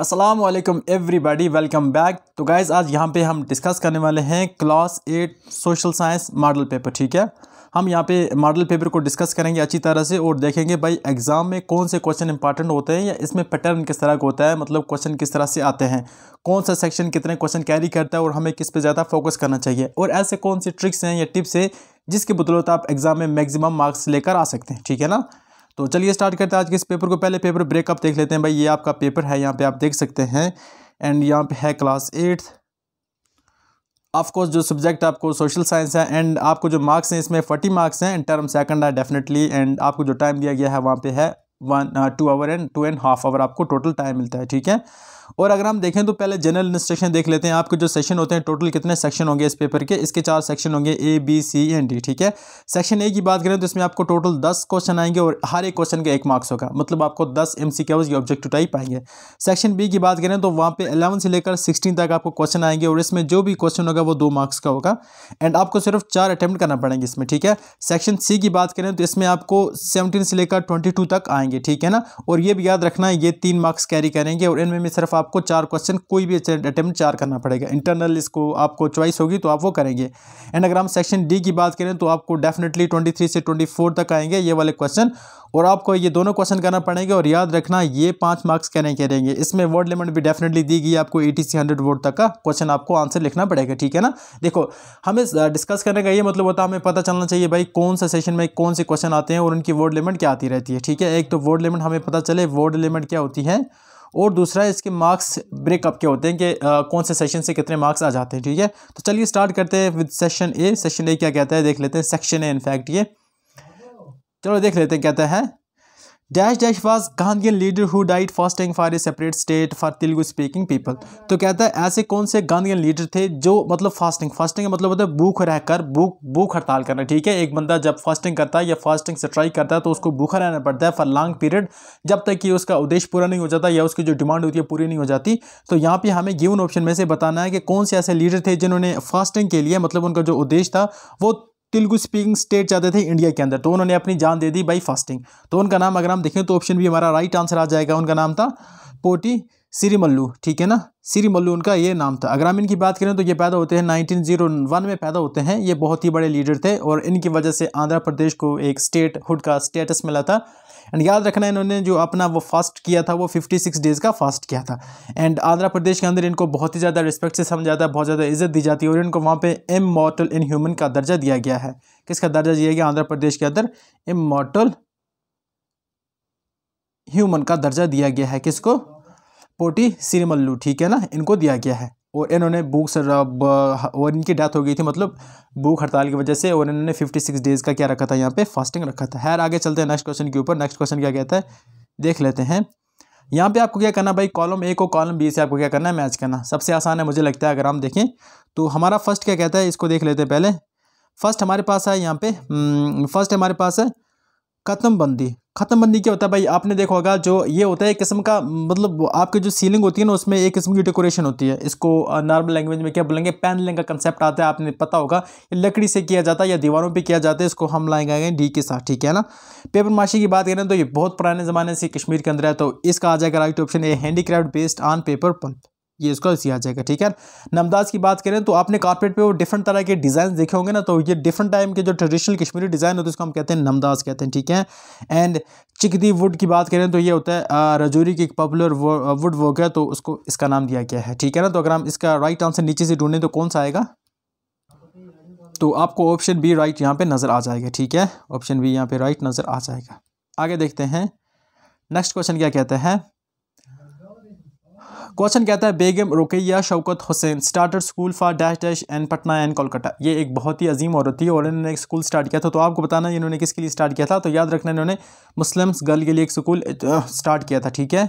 असलम वालेकुम everybody welcome back तो guys आज यहाँ पे हम डिस्कस करने वाले हैं class eight social science model paper ठीक है हम यहाँ पे मॉडल पेपर को डिस्कस करेंगे अच्छी तरह से और देखेंगे भाई एग्ज़ाम में कौन से क्वेश्चन इंपॉर्टेंट होते हैं या इसमें पैटर्न किस तरह का होता है मतलब क्वेश्चन किस तरह से आते हैं कौन सा सेक्शन कितने क्वेश्चन कैरी करता है और हमें किस पे ज़्यादा फोकस करना चाहिए और ऐसे कौन से ट्रिक्स हैं या टिप्स हैं जिसके बदौलत आप एग्ज़ाम में मैगजिम मार्क्स लेकर आ सकते हैं ठीक है ना तो चलिए स्टार्ट करते हैं आज के इस पेपर को पहले पेपर ब्रेकअप देख लेते हैं भाई ये आपका पेपर है यहाँ पे आप देख सकते हैं एंड यहाँ पे है क्लास एट्थ ऑफकोर्स जो सब्जेक्ट आपको सोशल साइंस है एंड आपको जो मार्क्स हैं इसमें फोर्टी मार्क्स हैं एंड टर्म सेकंड है डेफिनेटली एंड आपको जो टाइम दिया गया है वहाँ पे है one two hour and two and half hour आपको टोटल टाइम मिलता है ठीक है और अगर हम देखें तो पहले जनरल इंस्ट्रक्शन देख लेते हैं आपके जो सेशन होते हैं टोटल कितने सेक्शन होंगे इस पेपर के इसके चार सेक्शन होंगे A B C and D ठीक है सेक्शन ए की बात करें तो इसमें आपको टोटल दस क्वेश्चन आएंगे और हर एक क्वेश्चन का एक मार्क्स होगा मतलब आपको दस एम सी या ऑब्जेक्टिव टाइप आएंगे सेक्शन बी की बात करें तो वहाँ पर एलेवन से लेकर सिक्सटीन तक आपको क्वेश्चन आएंगे और इसमें जो भी क्वेश्चन होगा वो दो मार्क्स का होगा एंड आपको सिर्फ चार अटैम्प्ट करना पड़ेंगे इसमें ठीक है सेक्शन सी की बात करें तो इसमें आपको सेवनटीन से लेकर ट्वेंटी तक आएंगे ठीक है ना और ये भी याद रखना है ये तीन मार्क्स कैरी करेंगे और इनमें सिर्फ आपको चार क्वेश्चन कोई भी अटैम्प्ट चार करना पड़ेगा इंटरनल इसको आपको चॉइस होगी तो आप वो करेंगे एंड अगर हम सेक्शन डी की बात करें तो आपको डेफिनेटली ट्वेंटी थ्री से ट्वेंटी फोर तक आएंगे ये वाले क्वेश्चन और आपको ये दोनों क्वेश्चन करना पड़ेंगे और याद रखना ये पाँच मार्क्स के रहेंगे इसमें वर्ड लिमिट भी डेफिनेटली दी गई आपको एटी से हंड्रेड वर्ड तक का क्वेश्चन आपको आंसर लिखना पड़ेगा ठीक है ना देखो हमें डिस्कस करने का ये मतलब होता है हमें पता चलना चाहिए भाई कौन सा सेशन में कौन से क्वेश्चन आते हैं और उनकी वर्ड लिमिट क्या आती रहती है ठीक है एक तो वर्ड लिमिट हमें पता चले वर्ड लिमिट क्या होती है और दूसरा इसके मार्क्स ब्रेकअप के होते हैं कि कौन से सेशन से कितने मार्क्स आ जाते हैं ठीक है तो चलिए स्टार्ट करते हैं with session A session A क्या कहता है देख लेते हैं सेक्शन ए इनफैक्ट ये चलो देख लेते हैं कहता है dash dash was Gandhian leader who died fasting for a separate state for Telugu speaking people तो कहता है ऐसे कौन से गांधियन लीडर थे जो मतलब फास्टिंग फास्टिंग का मतलब होता है भूख रहकर भूख भूख हड़ताल करना ठीक है एक बंदा जब फास्टिंग करता है या फास्टिंग से ट्राई करता है तो उसको भूखा रहना पड़ता है फॉर लॉन्ग पीरियड जब तक कि उसका उद्देश्य पूरा नहीं हो जाता या उसकी जो डिमांड होती है पूरी नहीं हो जाती तो यहाँ पर हमें गिवन ऑप्शन में से बताना है कि कौन से ऐसे लीडर थे जिन्होंने फास्टिंग के लिए मतलब उनका जो उद्देश्य था वो तेलुगु स्पीकिंग स्टेट जाते थे इंडिया के अंदर तो उन्होंने अपनी जान दे दी बाई फास्टिंग तो उनका नाम अगर हम देखें तो ऑप्शन भी हमारा राइट आंसर आ जाएगा उनका नाम था पोटी सिरीमल्लू ठीक है ना सिरीमल्लू उनका ये नाम था अगर हम इनकी बात करें तो ये पैदा होते हैं 1901 में पैदा होते हैं ये बहुत ही बड़े लीडर थे और इनकी वजह से आंध्र प्रदेश को एक स्टेट हुड का स्टेटस मिला था एंड याद रखना इन्होंने जो अपना वो फास्ट किया था वो 56 डेज़ का फास्ट किया था एंड आंध्र प्रदेश के अंदर इनको बहुत ही ज़्यादा रिस्पेक्ट से समझा जाता है बहुत ज़्यादा इज्जत दी जाती है और इनको वहाँ पर इम मॉटल इन ह्यूमन का दर्जा दिया गया है किसका दर्जा दिया गया आंध्र प्रदेश के अंदर इम मॉटल ह्यूमन का दर्जा दिया गया है किसको पोटी सिरमल्लू ठीक है ना इनको दिया गया है और इन्होंने भूख और इनकी डेथ हो गई थी मतलब भूख हड़ताल की वजह से और इन्होंने फिफ्टी सिक्स डेज़ का क्या रखा था यहाँ पे फास्टिंग रखा था हैर आगे चलते हैं नेक्स्ट क्वेश्चन के ऊपर नेक्स्ट क्वेश्चन क्या कहता है देख लेते हैं यहाँ पे आपको क्या करना भाई कॉलम ए को कॉलम बी से आपको क्या करना है मैच करना सबसे आसान है मुझे लगता है अगर हम देखें तो हमारा फर्स्ट क्या कहता है इसको देख लेते हैं पहले फर्स्ट हमारे पास है यहाँ पे फर्स्ट हम्म, हमारे पास है कतम बंदी खत्म बंदी क्या होता है भाई आपने देखा होगा जो ये होता है एक किस्म का मतलब आपकी जो सीलिंग होती है ना उसमें एक किस्म की डेकोरेशन होती है इसको नॉर्मल लैंग्वेज में क्या बोलेंगे पैनलिंग का कंसेप्ट आता है आपने पता होगा लकड़ी से किया जाता है या दीवारों पर किया जाता है इसको हम लाएंगे डी के साथ ठीक है ना पेपर माशी की बात करें तो ये बहुत पुराने ज़माने से कश्मीर के अंदर है तो इसका आ जाएगा right option A handicraft based on paper pulp ये इसका सी आ जाएगा ठीक है नमदाज की बात करें तो आपने कारपेट पे वो डिफरेंट तरह के डिज़ाइन देखे होंगे ना तो ये डिफरेंट टाइम के जो ट्रेडिशनल कश्मीरी डिज़ाइन होते हैं उसको हम कहते हैं नमदाज कहते हैं ठीक है एंड चिकदी वुड की बात करें तो ये होता है रजौरी की एक पॉपुलर वुड वर्क है तो उसको इसका नाम दिया गया है ठीक है ना तो अगर हम इसका राइट आंसर नीचे से ढूंढें तो कौन सा आएगा तो आपको ऑप्शन बी राइट यहाँ पे नज़र आ जाएगा ठीक है ऑप्शन बी यहाँ पे राइट नज़र आ जाएगा आगे देखते हैं नेक्स्ट क्वेश्चन क्या कहते हैं क्वेश्चन कहता है Begum Rukaiya Shaukat Hussain starter school for dash dash and Patna and Kolkata ये एक बहुत ही अजीम औरत थी और इन्होंने एक स्कूल स्टार्ट किया था तो आपको बताना इन्होंने किसके लिए स्टार्ट किया था तो याद रखना इन्होंने मुस्लिम्स गर्ल के लिए एक स्कूल स्टार्ट किया था ठीक है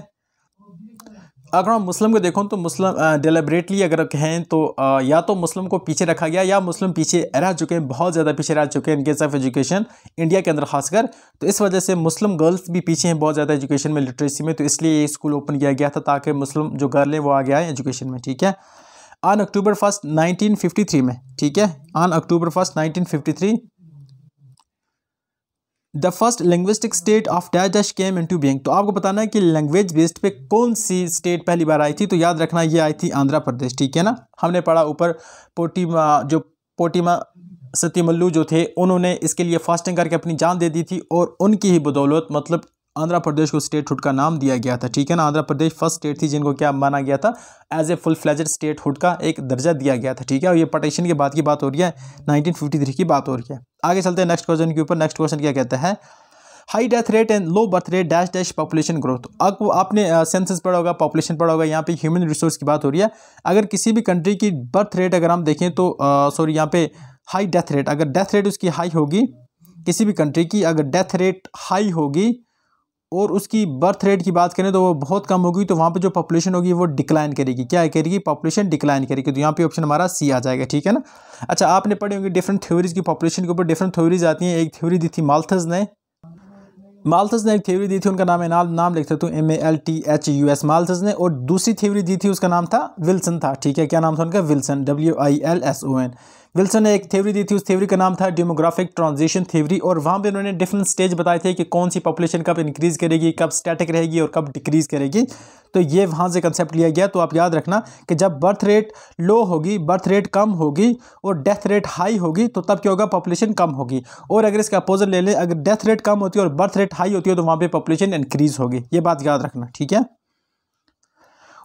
अगर हम मुस्लिम को देखो तो मुस्लिम डेलिबरेटली अगर कहें तो आ, या तो मुस्लिम को पीछे रखा गया या मुस्लिम पीछे रह चुके हैं बहुत ज़्यादा पीछे रह चुके हैं in case of education India के अंदर खासकर तो इस वजह से मुस्लिम गर्ल्स भी पीछे हैं बहुत ज़्यादा एजुकेशन में लिटरेसी में तो इसलिए ये स्कूल ओपन किया गया था ताकि मुस्लिम जो गर्ल हैं वो आगे आए एजुकेशन में ठीक है ऑन अक्टूबर फर्स्ट नाइनटीन में ठीक है on October first nineteen the first linguistic state of dash came into being तो आपको बताना है कि लैंग्वेज बेस्ड पे कौन सी स्टेट पहली बार आई थी तो याद रखना ये आई थी आंध्र प्रदेश ठीक है ना हमने पढ़ा ऊपर पोटीमा जो पोटीमा सतीमल्लू जो थे उन्होंने इसके लिए फास्टिंग करके अपनी जान दे दी थी और उनकी ही बदौलत मतलब आंध्र प्रदेश को स्टेट हुड का नाम दिया गया था ठीक है ना आंध्र प्रदेश फर्स्ट स्टेट थी जिनको क्या माना गया था as a full fledged statehood का एक दर्जा दिया गया था ठीक है और ये पटेशन के बाद की बात हो रही है नाइनटीन की बात हो रही है आगे चलते हैं नेक्स्ट क्वेश्चन के ऊपर नेक्स्ट क्वेश्चन क्या कहता है high death rate and low birth rate dash dash population growth अब आपने सेंसस पढ़ा होगा पॉपुलेशन पढ़ा होगा यहाँ पे ह्यूमन रिसोर्स की बात हो रही है अगर किसी भी कंट्री की बर्थ रेट अगर हम देखें तो सॉरी यहाँ पे हाई डेथ रेट अगर डेथ रेट उसकी हाई होगी किसी भी कंट्री की अगर डेथ रेट हाई होगी और उसकी बर्थ रेट की बात करें तो वो बहुत कम होगी तो वहाँ पे जो पॉपुलेशन होगी वो डिक्लाइन करेगी क्या करेगी पॉपुलेशन डिक्लाइन करेगी तो यहाँ पे ऑप्शन हमारा सी आ जाएगा ठीक है ना अच्छा आपने पढ़े होंगे डिफरेंट थ्योरीज की पॉपुलेशन के ऊपर डिफरेंट थ्योरीज आती हैं एक थ्योरी दी थी माल्थस ने माल्थस ने एक थ्योरी दी थी उनका नाम है नाम नाम लिखते थे M A L T H U S Malthus ने और दूसरी थ्योरी दी थी उसका नाम था विल्सन था ठीक है क्या नाम था उनका Wilson W I L S O N Wilson ने एक थ्योरी दी थी उस थ्योरी का नाम था डेमोग्राफिक ट्रांजिशन थ्योरी और वहाँ पे उन्होंने डिफरेंट स्टेज बताए थे कि कौन सी पॉपुलेशन कब इंक्रीज़ करेगी कब स्टैटिक रहेगी और कब डिक्रीज़ करेगी तो ये वहाँ से कंसेप्ट लिया गया तो आप याद रखना कि जब बर्थ रेट लो होगी बर्थ रेट कम होगी और डेथ रेट हाई होगी तो तब क्या होगा पॉपुलेशन कम होगी और अगर इसका अपोजल ले लें अगर डेथ रेट कम होती है और बर्थ रेट हाई होती है तो वहाँ पर पॉपुलेशन इंक्रीज़ होगी ये बात याद रखना ठीक है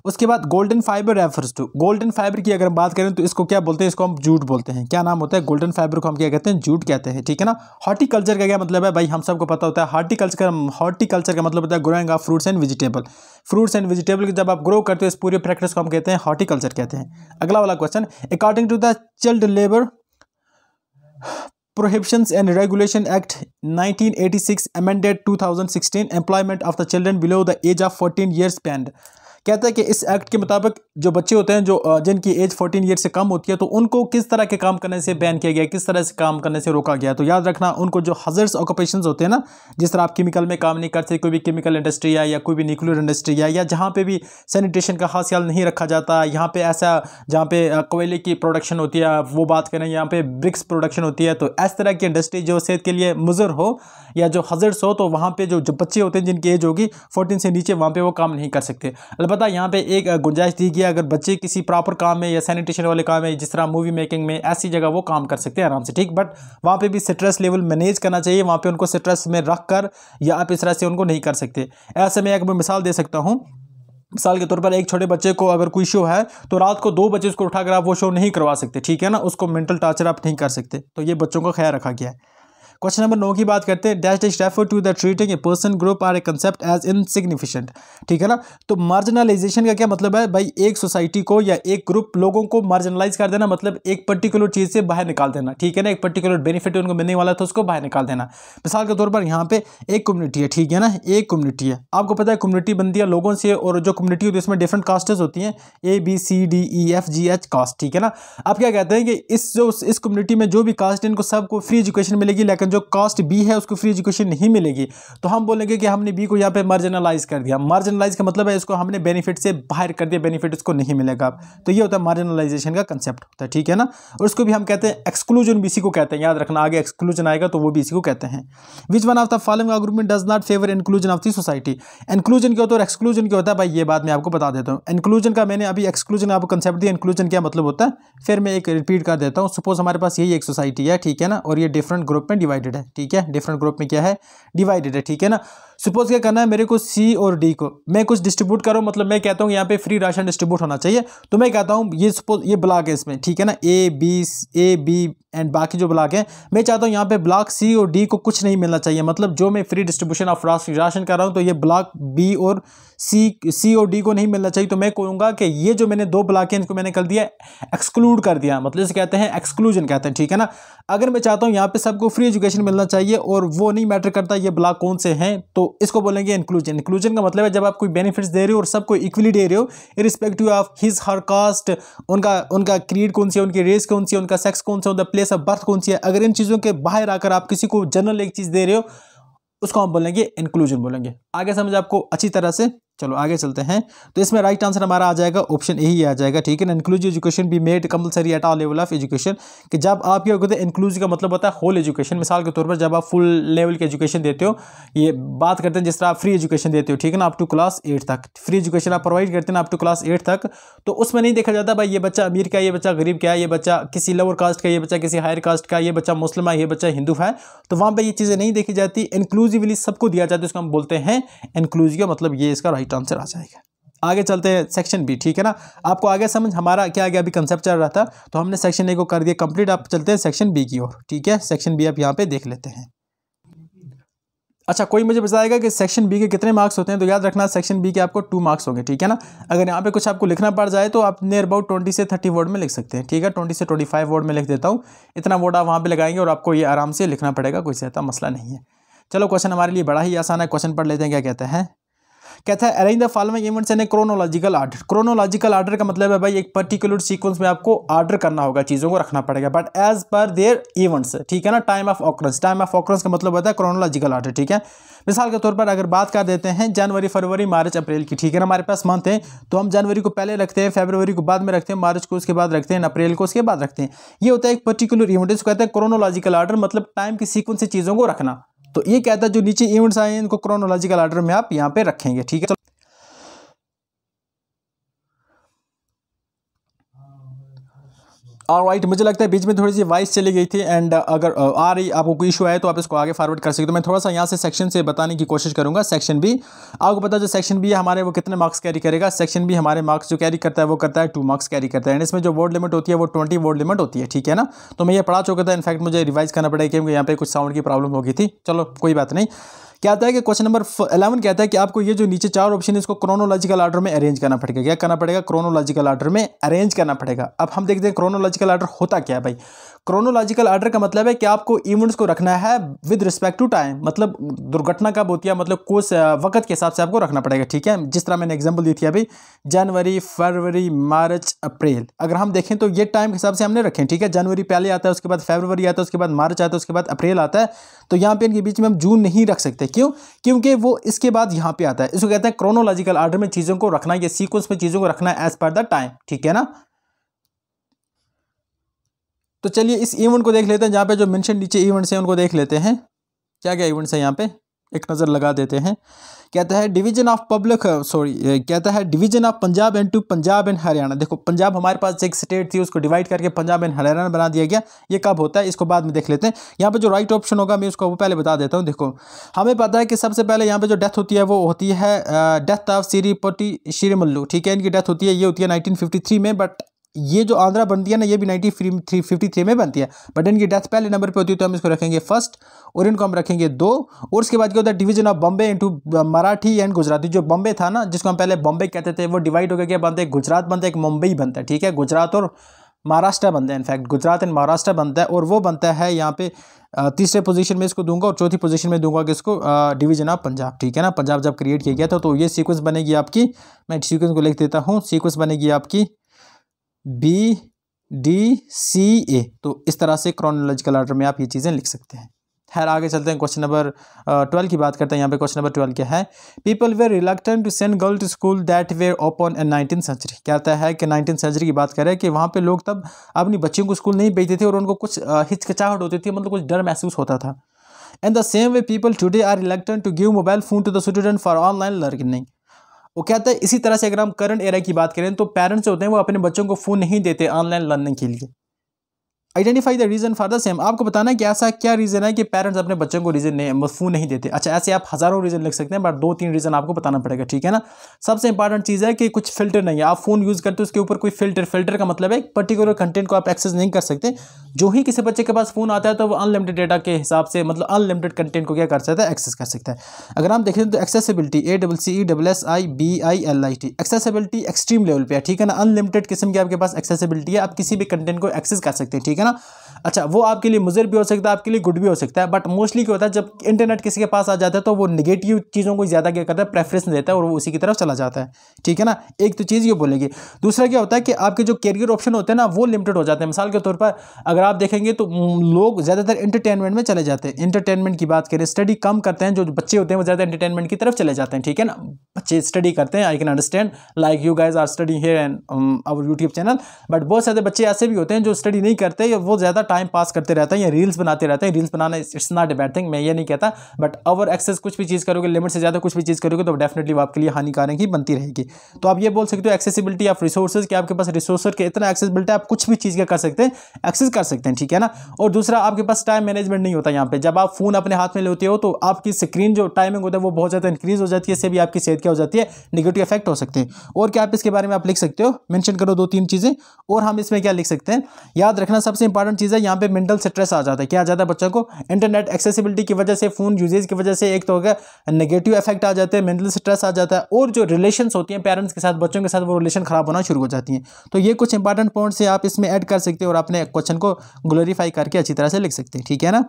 उसके बाद golden fibre refers to golden fibre की अगर हम बात करें तो इसको क्या बोलते हैं इसको हम जूट बोलते हैं क्या नाम होता है गोल्डन फाइबर को हम क्या कहते हैं जूट कहते हैं ठीक है ना हॉर्टिकल्चर का क्या मतलब है भाई हम सबको पता होता है हॉर्टिकल्चर का हॉर्टिकल्चर का मतलब होता है growing of fruits and vegetable fruits and vegetable जब आप ग्रो करते हो इस पूरे प्रैक्टिस को हम कहते हैं हॉर्टिकल्चर कहते हैं अगला वाला question according to the child labour prohibitions and regulation act 1986 amended 2016 employment of the children below the age of 14 years banned कहता है कि इस एक्ट के मुताबिक जो बच्चे होते हैं जो जिनकी एज 14 ईयर से कम होती है तो उनको किस तरह के काम करने से बैन किया गया किस तरह से काम करने से रोका गया तो याद रखना उनको जो हजर्स ऑक्यूपेशन होते हैं ना जिस तरह आप केमिकल में काम नहीं करते कोई भी केमिकल इंडस्ट्री या कोई भी न्यूक्लियर इंडस्ट्री या जहाँ पर भी सैनिटेशन का खास ख्याल नहीं रखा जाता यहाँ पर ऐसा जहाँ पे कोयले की प्रोडक्शन होती है वो बात करें यहाँ पे ब्रिक्स प्रोडक्शन होती है तो इस तरह की इंडस्ट्री जो सेहत के लिए मुजर हो या जो हजर्स हो तो वहाँ पे जो, जो बच्चे होते हैं जिनकी एज होगी फोर्टीन से नीचे वहाँ पे वो काम नहीं कर सकते अलबत् अलबत्त यहाँ पे एक गुंजाइश दी गई अगर बच्चे किसी प्रॉपर काम में या सैनिटेशन वाले काम में जिस तरह मूवी मेकिंग में ऐसी जगह वो काम कर सकते हैं आराम से ठीक बट वहाँ पे भी स्ट्रेस लेवल मैनेज करना चाहिए वहाँ पे उनको स्ट्रेस में रख कर या आप इस तरह से उनको नहीं कर सकते ऐसे में एक मैं मिसाल दे सकता हूँ मिसाल के तौर पर एक छोटे बच्चे को अगर कोई शो है तो रात को दो बजे उसको उठाकर आप वो शो नहीं करवा सकते ठीक है ना उसको मेंटल टॉर्चर आप नहीं कर सकते तो ये बच्चों का ख्याल रखा गया है क्वेश्चन नंबर नौ की बात करते हैं dash dash refer to the treating a person group are a concept as significant ठीक है ना तो मार्जिनलाइजेशन का क्या मतलब है भाई एक सोसाइटी को या एक ग्रुप लोगों को मार्जिनलाइज कर देना मतलब एक पर्टिकुलर चीज़ से बाहर निकाल देना ठीक है ना एक पर्टिकुलर बेनिफिट उनको मिलने वाला था उसको बाहर निकाल देना मिसाल के तौर पर यहाँ पे एक कम्युनिटी है ठीक है ना एक कम्युनिटी है आपको पता है कम्युनिटी बनती है लोगों से और जो कम्युनिटी होती है उसमें डिफरेंट कास्टेज होती हैं A B C D E F G H caste ठीक है ना आप क्या कहते हैं कि इस जो इस कम्युनिटी में जो भी कास्ट है इनको सबको फ्री एजुकेशन मिलेगी लेकिन जो कॉस्ट बी है उसको फ्री एजुकेशन नहीं मिलेगी तो हम बोलेंगे कि हमने बी को यहाँ पे मार्जिनलाइज कर दिया मार्जिनलाइज का मतलब है इसको हमने बेनिफिट से बाहर कर दिया बेनिफिट उसको नहीं मिलेगा तो ये होता है मार्जिनलाइजेशन का कंसेप्ट होता है ठीक है ना और उसको भी हम कहते हैं एक्सक्लूजन बी को कहते हैं याद रखना आगे एक्सक्लूजन आएगा तो वो बी को कहते हैं which one of the following argument does not favour inclusion of the society inclusion क्या होता है और एक्सक्लूजन क्या होता है भाई ये बात मैं आपको बता देता हूँ इंक्लूजन का मैंने अभी एक्सक्लूजन आपको कंसेप्ट दिया इंक्लूजन क्या मतलब होता है फिर मैं एक रिपीट कर देता हूँ सपोज हमारे पास यही एक सोसाइटी है ठीक है ना और ये डिफरेंट ग्रुप में डिवाइड डिवाइडेड है ठीक है डिफरेंट ग्रुप में क्या है डिवाइडेड है ठीक है ना सपोज क्या करना है मेरे को सी और डी को मैं कुछ डिस्ट्रीब्यूट करूँ मतलब मैं कहता हूँ यहाँ पे फ्री राशन डिस्ट्रीब्यूट होना चाहिए तो मैं कहता हूँ ये सपोज ये ब्लॉक है इसमें ठीक है ना A B A B and बाकी जो ब्लॉक है मैं चाहता हूँ यहाँ पे ब्लॉक सी और डी को कुछ नहीं मिलना चाहिए मतलब जो मैं फ्री डिस्ट्रीब्यूशन ऑफ राशन कर रहा हूँ तो ये ब्लॉक बी और सी सी और डी को नहीं मिलना चाहिए तो मैं कहूँगा कि ये जो मैंने दो ब्लॉक हैं इनको मैंने कर दिया एक्सक्लूड कर दिया मतलब इसे कहते हैं एक्सक्लूजन कहते हैं ठीक है ना अगर मैं चाहता हूँ यहाँ पे सबको फ्री एजुकेशन मिलना चाहिए और वो नहीं मैटर करता ये ब्लॉक कौन से हैं तो इसको बोलेंगे इंक्लूजन इंक्लूजन का मतलब है जब आप कोई बेनिफिट्स दे रहे हो और सबको इक्वली दे रहे हो irrespective of his her caste उनका उनका क्रीड कौन सी है उनकी रेस कौन सी है उनका सेक्स कौन सा उनका प्लेस ऑफ बर्थ कौन सी है अगर इन चीज़ों के बाहर आकर आप किसी को जनरल एक चीज़ दे रहे हो उसको हम बोलेंगे इंक्लूजन बोलेंगे आगे समझ आपको अच्छी तरह से चलो आगे चलते हैं तो इसमें राइट आंसर हमारा आ जाएगा ऑप्शन ए ही आ जाएगा ठीक है ना inclusive education be made compulsory at all level of education कि जब आप क्या कहते हैं इंक्लूसिव का मतलब होता है होल एजुकेशन मिसाल के तौर पर जब आप फुल लेवल की एजुकेशन देते हो ये बात करते हैं जिस तरह आप फ्री एजुकेशन देते हो ठीक है ना अप टू क्लास एट तक फ्री एजुकेशन आप प्रोवाइड करते हैं अप टू क्लास एट तक तो उसमें नहीं देखा जाता भाई ये बच्चा अमीर का ये बच्चा गरीब का ये बच्चा किसी लोअर कास्ट का ये बच्चा किसी हायर कास्ट का ये बच्चा मुस्लिम है ये बच्चा हिंदू है तो वहाँ पर ये चीज़ें नहीं देखी जाती इंक्लूसिवली सबको दिया जाता है उसको तो हम बोलते हैं इंक्लूसिव मतलब ये इसका राइट आंसर आ जाएगा आगे चलते हैं सेक्शन बी ठीक है ना आपको आगे समझ हमारा क्या आगे अभी कंसेप्ट चल रहा था तो हमने सेक्शन ए को कर दिया कंप्लीट आप चलते हैं सेक्शन बी की ओर ठीक है सेक्शन बी आप यहाँ पे देख लेते हैं अच्छा कोई मुझे बताएगा कि सेक्शन बी के कितने मार्क्स होते हैं तो याद रखना सेक्शन बी के आपको टू मार्क्स होंगे ठीक है ना अगर यहाँ पे कुछ आपको लिखना पड़ जाए तो आप नियर अबाउट ट्वेंटी से थर्टी वर्ड में लिख सकते हैं ठीक है ट्वेंटी से ट्वेंटी फाइव वर्ड में लिख देता हूँ इतना वर्ड आप वहाँ पर लगाएंगे और आपको ये आराम से लिखना पड़ेगा कोई ज्यादा मसला नहीं है चलो क्वेश्चन हमारे लिए बड़ा ही आसान है क्वेश्चन पढ़ लेते हैं क्या कहते हैं कहता है arrange the following events in a chronological order chronological order का मतलब है भाई एक पर्टिकुलर सीक्वेंस में आपको ऑर्डर करना होगा चीज़ों को रखना पड़ेगा but as per their events ठीक है ना time of occurrence time of occurrence का मतलब होता है क्रोनोलॉजिकल ऑर्डर ठीक है मिसाल के तौर पर अगर बात कर देते हैं जनवरी फरवरी मार्च अप्रैल की ठीक है ना हमारे पास मंथ है तो हम जनवरी को पहले रखते हैं फेबरवरी को बाद में रखते हैं मार्च को उसके बाद रखते हैं अप्रैल को उसके बाद रखते हैं ये होता है एक पर्टिकुलर इवेंट इसको कहते हैं क्रोनोलॉजिकल ऑर्डर मतलब टाइम की सीक्वेंस से चीज़ों को रखना तो ये कहता है जो नीचे इवेंट्स आए हैं इनको क्रोनोलॉजिकल आर्डर में आप यहाँ पे रखेंगे ठीक है चलो और राइट मुझे लगता है बीच में थोड़ी सी वाइस चली गई थी एंड uh, अगर uh, आ रही आपको कोई इशू आए तो आप इसको आगे फॉरवर्ड कर सकते हो तो मैं थोड़ा सा यहाँ से सेक्शन से बताने की कोशिश करूँगा सेक्शन बी आपको पता जो सेक्शन बी हमारे वो कितने मार्क्स कैरी करेगा सेक्शन बी हमारे मार्क्स जो कैरी करता है वो करता है टू मार्क्स कैरी करता है एंड इसमें जो वर्ड लिमिट होती है वो ट्वेंटी वर्ड लिमिट होती है ठीक है ना तो मैं ये पढ़ा चुका था इनफैक्ट मुझे रिवाइज करना पड़ेगा क्योंकि यहाँ पर कुछ साउंड की प्रॉब्लम होगी थी चलो कोई बात नहीं क्या आता है कि क्वेश्चन नंबर एलेवन कहता है कि आपको ये जो नीचे चार ऑप्शन है इसको क्रोनोलॉजिकल ऑर्डर में अरेंज करना पड़ेगा क्या करना पड़ेगा क्रोनोलॉजिकल ऑर्डर में अरेंज करना पड़ेगा अब हम देखते हैं क्रोनोलॉजिकल ऑर्डर होता क्या है भाई क्रोनोलॉजिकल ऑर्डर का मतलब है कि आपको इवेंट्स को रखना है विद रिस्पेक्ट टू टाइम मतलब दुर्घटना कब होती है मतलब कुछ वक्त के हिसाब से आपको रखना पड़ेगा ठीक है जिस तरह मैंने एग्जाम्पल दी थी अभी जनवरी फरवरी मार्च अप्रैल अगर हम देखें तो ये टाइम के हिसाब से हमने रखें ठीक है जनवरी पहले आता है उसके बाद फेबरवरी आता है उसके बाद मार्च आता है उसके बाद अप्रैल आता है तो यहाँ पे इनके बीच में हम जून नहीं रख सकते क्यों क्योंकि वो इसके बाद यहाँ पे आता है इसको कहते हैं क्रोनोलॉजिकल ऑर्डर में चीज़ों को रखना या सीक्वेंस में चीज़ों को रखना एज पर द टाइम ठीक है ना तो चलिए इस इवेंट को देख लेते हैं जहाँ पे जो मेंशन नीचे इवेंट्स हैं उनको देख लेते हैं क्या क्या इवेंट्स हैं यहाँ पे एक नज़र लगा देते हैं कहता है डिवीजन ऑफ पब्लिक सॉरी कहता है division of Punjab and to Punjab and Haryana देखो पंजाब हमारे पास एक स्टेट थी उसको डिवाइड करके पंजाब एंड हरियाणा बना दिया गया ये कब होता है इसको बाद में देख लेते हैं यहाँ पे जो राइट ऑप्शन होगा मैं उसको पहले बता देता हूँ देखो हमें पता है कि सबसे पहले यहाँ पर जो डेथ होती है वो होती है डेथ ऑफ पोटी श्रीमल्लू ठीक है इनकी डेथ होती है ये होती है नाइनटीन में बट ये जो आंध्रा बनती है ना ये भी नाइनटीन थ्री फिफ्टी थ्री में बनती है बट इनकी डेथ पहले नंबर पे होती है तो हम इसको रखेंगे फर्स्ट और इनको हम रखेंगे दो और उसके बाद क्या होता है division of Bombay into Marathi and Gujarati जो बॉम्बे था ना जिसको हम पहले बॉम्बे कहते थे वो डिवाइड होकर क्या बनते हैं गुजरात बनता है एक मुंबई बनता है ठीक है गुजरात और महाराष्ट्र बनता है इनफैक्ट गुजरात एंड महाराष्ट्र बनता है और वो बनता है यहाँ पे uh, तीसरे पोजीशन में इसको दूंगा और चौथी पोजीशन में दूंगा कि इसको डिवीजन ऑफ पंजाब ठीक है ना पंजाब जब क्रिएट किया गया था तो ये सीक्वेंस बनेगी आपकी मैं सीक्वेंस को लिख देता हूँ सीक्वेंस बनेगी आपकी बी डी सी ए तो इस तरह से क्रोनोलॉजिकल आर्डर में आप ये चीज़ें लिख सकते हैं खैर आगे चलते हैं क्वेश्चन नंबर ट्वेल्व की बात करते हैं यहाँ पे क्वेश्चन नंबर ट्वेल्व क्या है people were reluctant to send girl to school that were open in nineteen century कहता है कि नाइनटीन सेंचुरी की बात करें कि वहाँ पे लोग तब अपनी बच्चियों को स्कूल नहीं भेजते थे और उनको कुछ हिचकिचाहट होती थी मतलब कुछ डर महसूस होता था and the same way people today are reluctant to give mobile phone to the student for online learning वो कहता है इसी तरह से अगर हम करंट एरा की बात करें तो पेरेंट्स होते हैं वो अपने बच्चों को फ़ोन नहीं देते ऑनलाइन लर्निंग के लिए identify the reason for the same आपको बताना है कि ऐसा क्या रीज़न है कि पेरेंट्स अपने बच्चों को रीज़न नहीं मफू नहीं देते अच्छा ऐसे आप हज़ारों रीज़न लिख सकते हैं बट दो तीन रीज़न आपको बताना पड़ेगा ठीक है ना सबसे इंपॉर्टेंट चीज़ है कि कुछ फिल्टर नहीं है आप फ़ोन यूज़ करते हो उसके ऊपर कोई फिल्टर फिल्टर का मतलब है पर्टिकुलर कंटेंट को आप एक्सेस नहीं कर सकते जो ही किसी बच्चे के पास फ़ोन आता है तो वो अनलिमिटेड डेटा के हिसाब से मतलब अनलिमिटेड कंटेंट को क्या कर सकता है एक्सेस कर सकता है अगर हम देखें तो accessibility A double C E double S I B I L I T accessibility extreme level पर है ठीक है ना अनलिमिटेड किस्म की आपके पास एक्सेसिबिलिटी है आप किसी भी कंटेंट को एक्सेस कर सकते हैं ठीक है है ना अच्छा वो आपके लिए मुजर भी हो सकता है आपके लिए गुड भी हो सकता है बट मोस्टली क्या होता है जब इंटरनेट किसी के पास आ जाता है तो वो निगेटिव चीज़ों को ज़्यादा क्या करता है प्रेफरेंस देता है और वो उसी की तरफ चला जाता है ठीक है ना एक तो चीज़ ये बोलेगी दूसरा क्या होता है कि आपके जो करियर ऑप्शन होते हैं ना वो लिमिटेड हो जाते हैं मिसाल के तौर पर अगर आप देखेंगे तो लोग ज़्यादातर इंटरटेनमेंट में चले जाते हैं इंटरटेनमेंट की बात करें स्टडी कम करते हैं जो बच्चे होते हैं वो ज़्यादा इंटरटेनमेंट की तरफ चले जाते हैं ठीक है ना बच्चे स्टडी करते हैं I can understand like you guys are study here and our YouTube channel but बहुत सारे बच्चे ऐसे भी होते हैं जो स्टडी नहीं करते वो ज़्यादा टाइम पास करते रहते हैं या रील्स बनाते रहते हैं रील्स बनाना it's not a bad thing मैं ये नहीं कहता बट ओवर एक्सेस कुछ भी चीज़ करोगे लिमिट से ज़्यादा कुछ भी चीज़ करोगे तो डेफिनेटली आपके लिए हानिकारक ही बनती रहेगी तो आप ये बोल सकते हो एक्सेसिबिलिटी ऑफ रिसोर्स कि आपके पास रिसोर्स के इतना एक्सेसिबिलिटी आप कुछ भी चीज़ का कर सकते हैं एक्सेस कर सकते हैं ठीक है ना और दूसरा आपके पास टाइम मैनेजमेंट नहीं होता यहाँ पर जब आप फ़ोन अपने हाथ में लेते हो तो आपकी स्क्रीन जो टाइमिंग होता है वो बहुत ज़्यादा इंक्रीज़ हो जाती है इससे भी आपकी सेहत क्या हो जाती है निगेटिव इफेक्ट हो सकते हैं और क्या आप इसके बारे में आप लिख सकते हो मैंशन करो दो तीन चीज़ें और हम इसमें क्या लिख सकते हैं याद रखना सबसे सबसे इंपॉर्टेंट चीज़ है यहाँ पे मेंटल स्ट्रेस आ जाता है क्या आ जाता है बच्चों को इंटरनेट एक्सेसिबिलिटी की वजह से फ़ोन यूजेज की वजह से एक तो हो गया नेगेटिव इफेक्ट आ जाते हैं मेंटल स्ट्रेस आ जाता है और जो रिलेशन होती हैं पेरेंट्स के साथ बच्चों के साथ वो रिलेशन खराब होना शुरू हो जाती हैं तो ये कुछ इंपॉर्टेंट पॉइंट्स हैं आप इसमें ऐड कर सकते हैं और अपने क्वेश्चन को ग्लोरीफाई करके अच्छी तरह से लिख सकते हैं ठीक है ना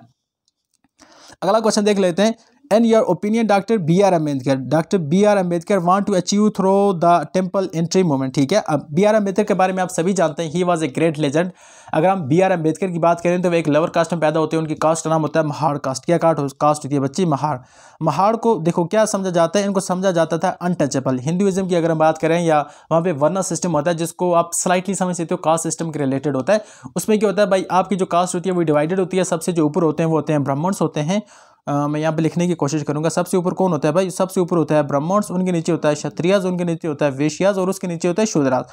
अगला क्वेश्चन देख लेते हैं and your opinion doctor B R Ambedkar doctor B R Ambedkar want to achieve through the temple entry movement ठीक है अब बी आर अम्बेडकर के बारे में आप सभी जानते हैं he was a great legend अगर हम बी आर अम्बेडकर की बात करें तो वे एक लवर कास्ट में पैदा होते हैं उनकी कास्ट का नाम होता है महाड़ कास्ट क्या काट कास्ट होती है बच्ची महाड़ महाड़ को देखो क्या समझा जाता है इनको समझा जाता था अनटचेबल हिंदुज़म की अगर हम बात करें या वहाँ पर वर्ना सिस्टम होता है जिसको आप स्लाइटली समझ सकते हो कास्ट सिस्टम के रिलेटेड होता है उसमें क्या होता है भाई आपकी जो कास्ट होती है वो डिवाइडेड होती है सबसे जो ऊपर होते हैं वो होते हैं ब्राह्मण्स होते हैं मैं यहाँ पे लिखने की कोशिश करूँगा सबसे ऊपर कौन होता है भाई सबसे ऊपर होता है ब्रह्मण्स उनके नीचे होता है क्षत्रियाज उनके नीचे होता है वेशियाज और उसके नीचे होता है शूद्राज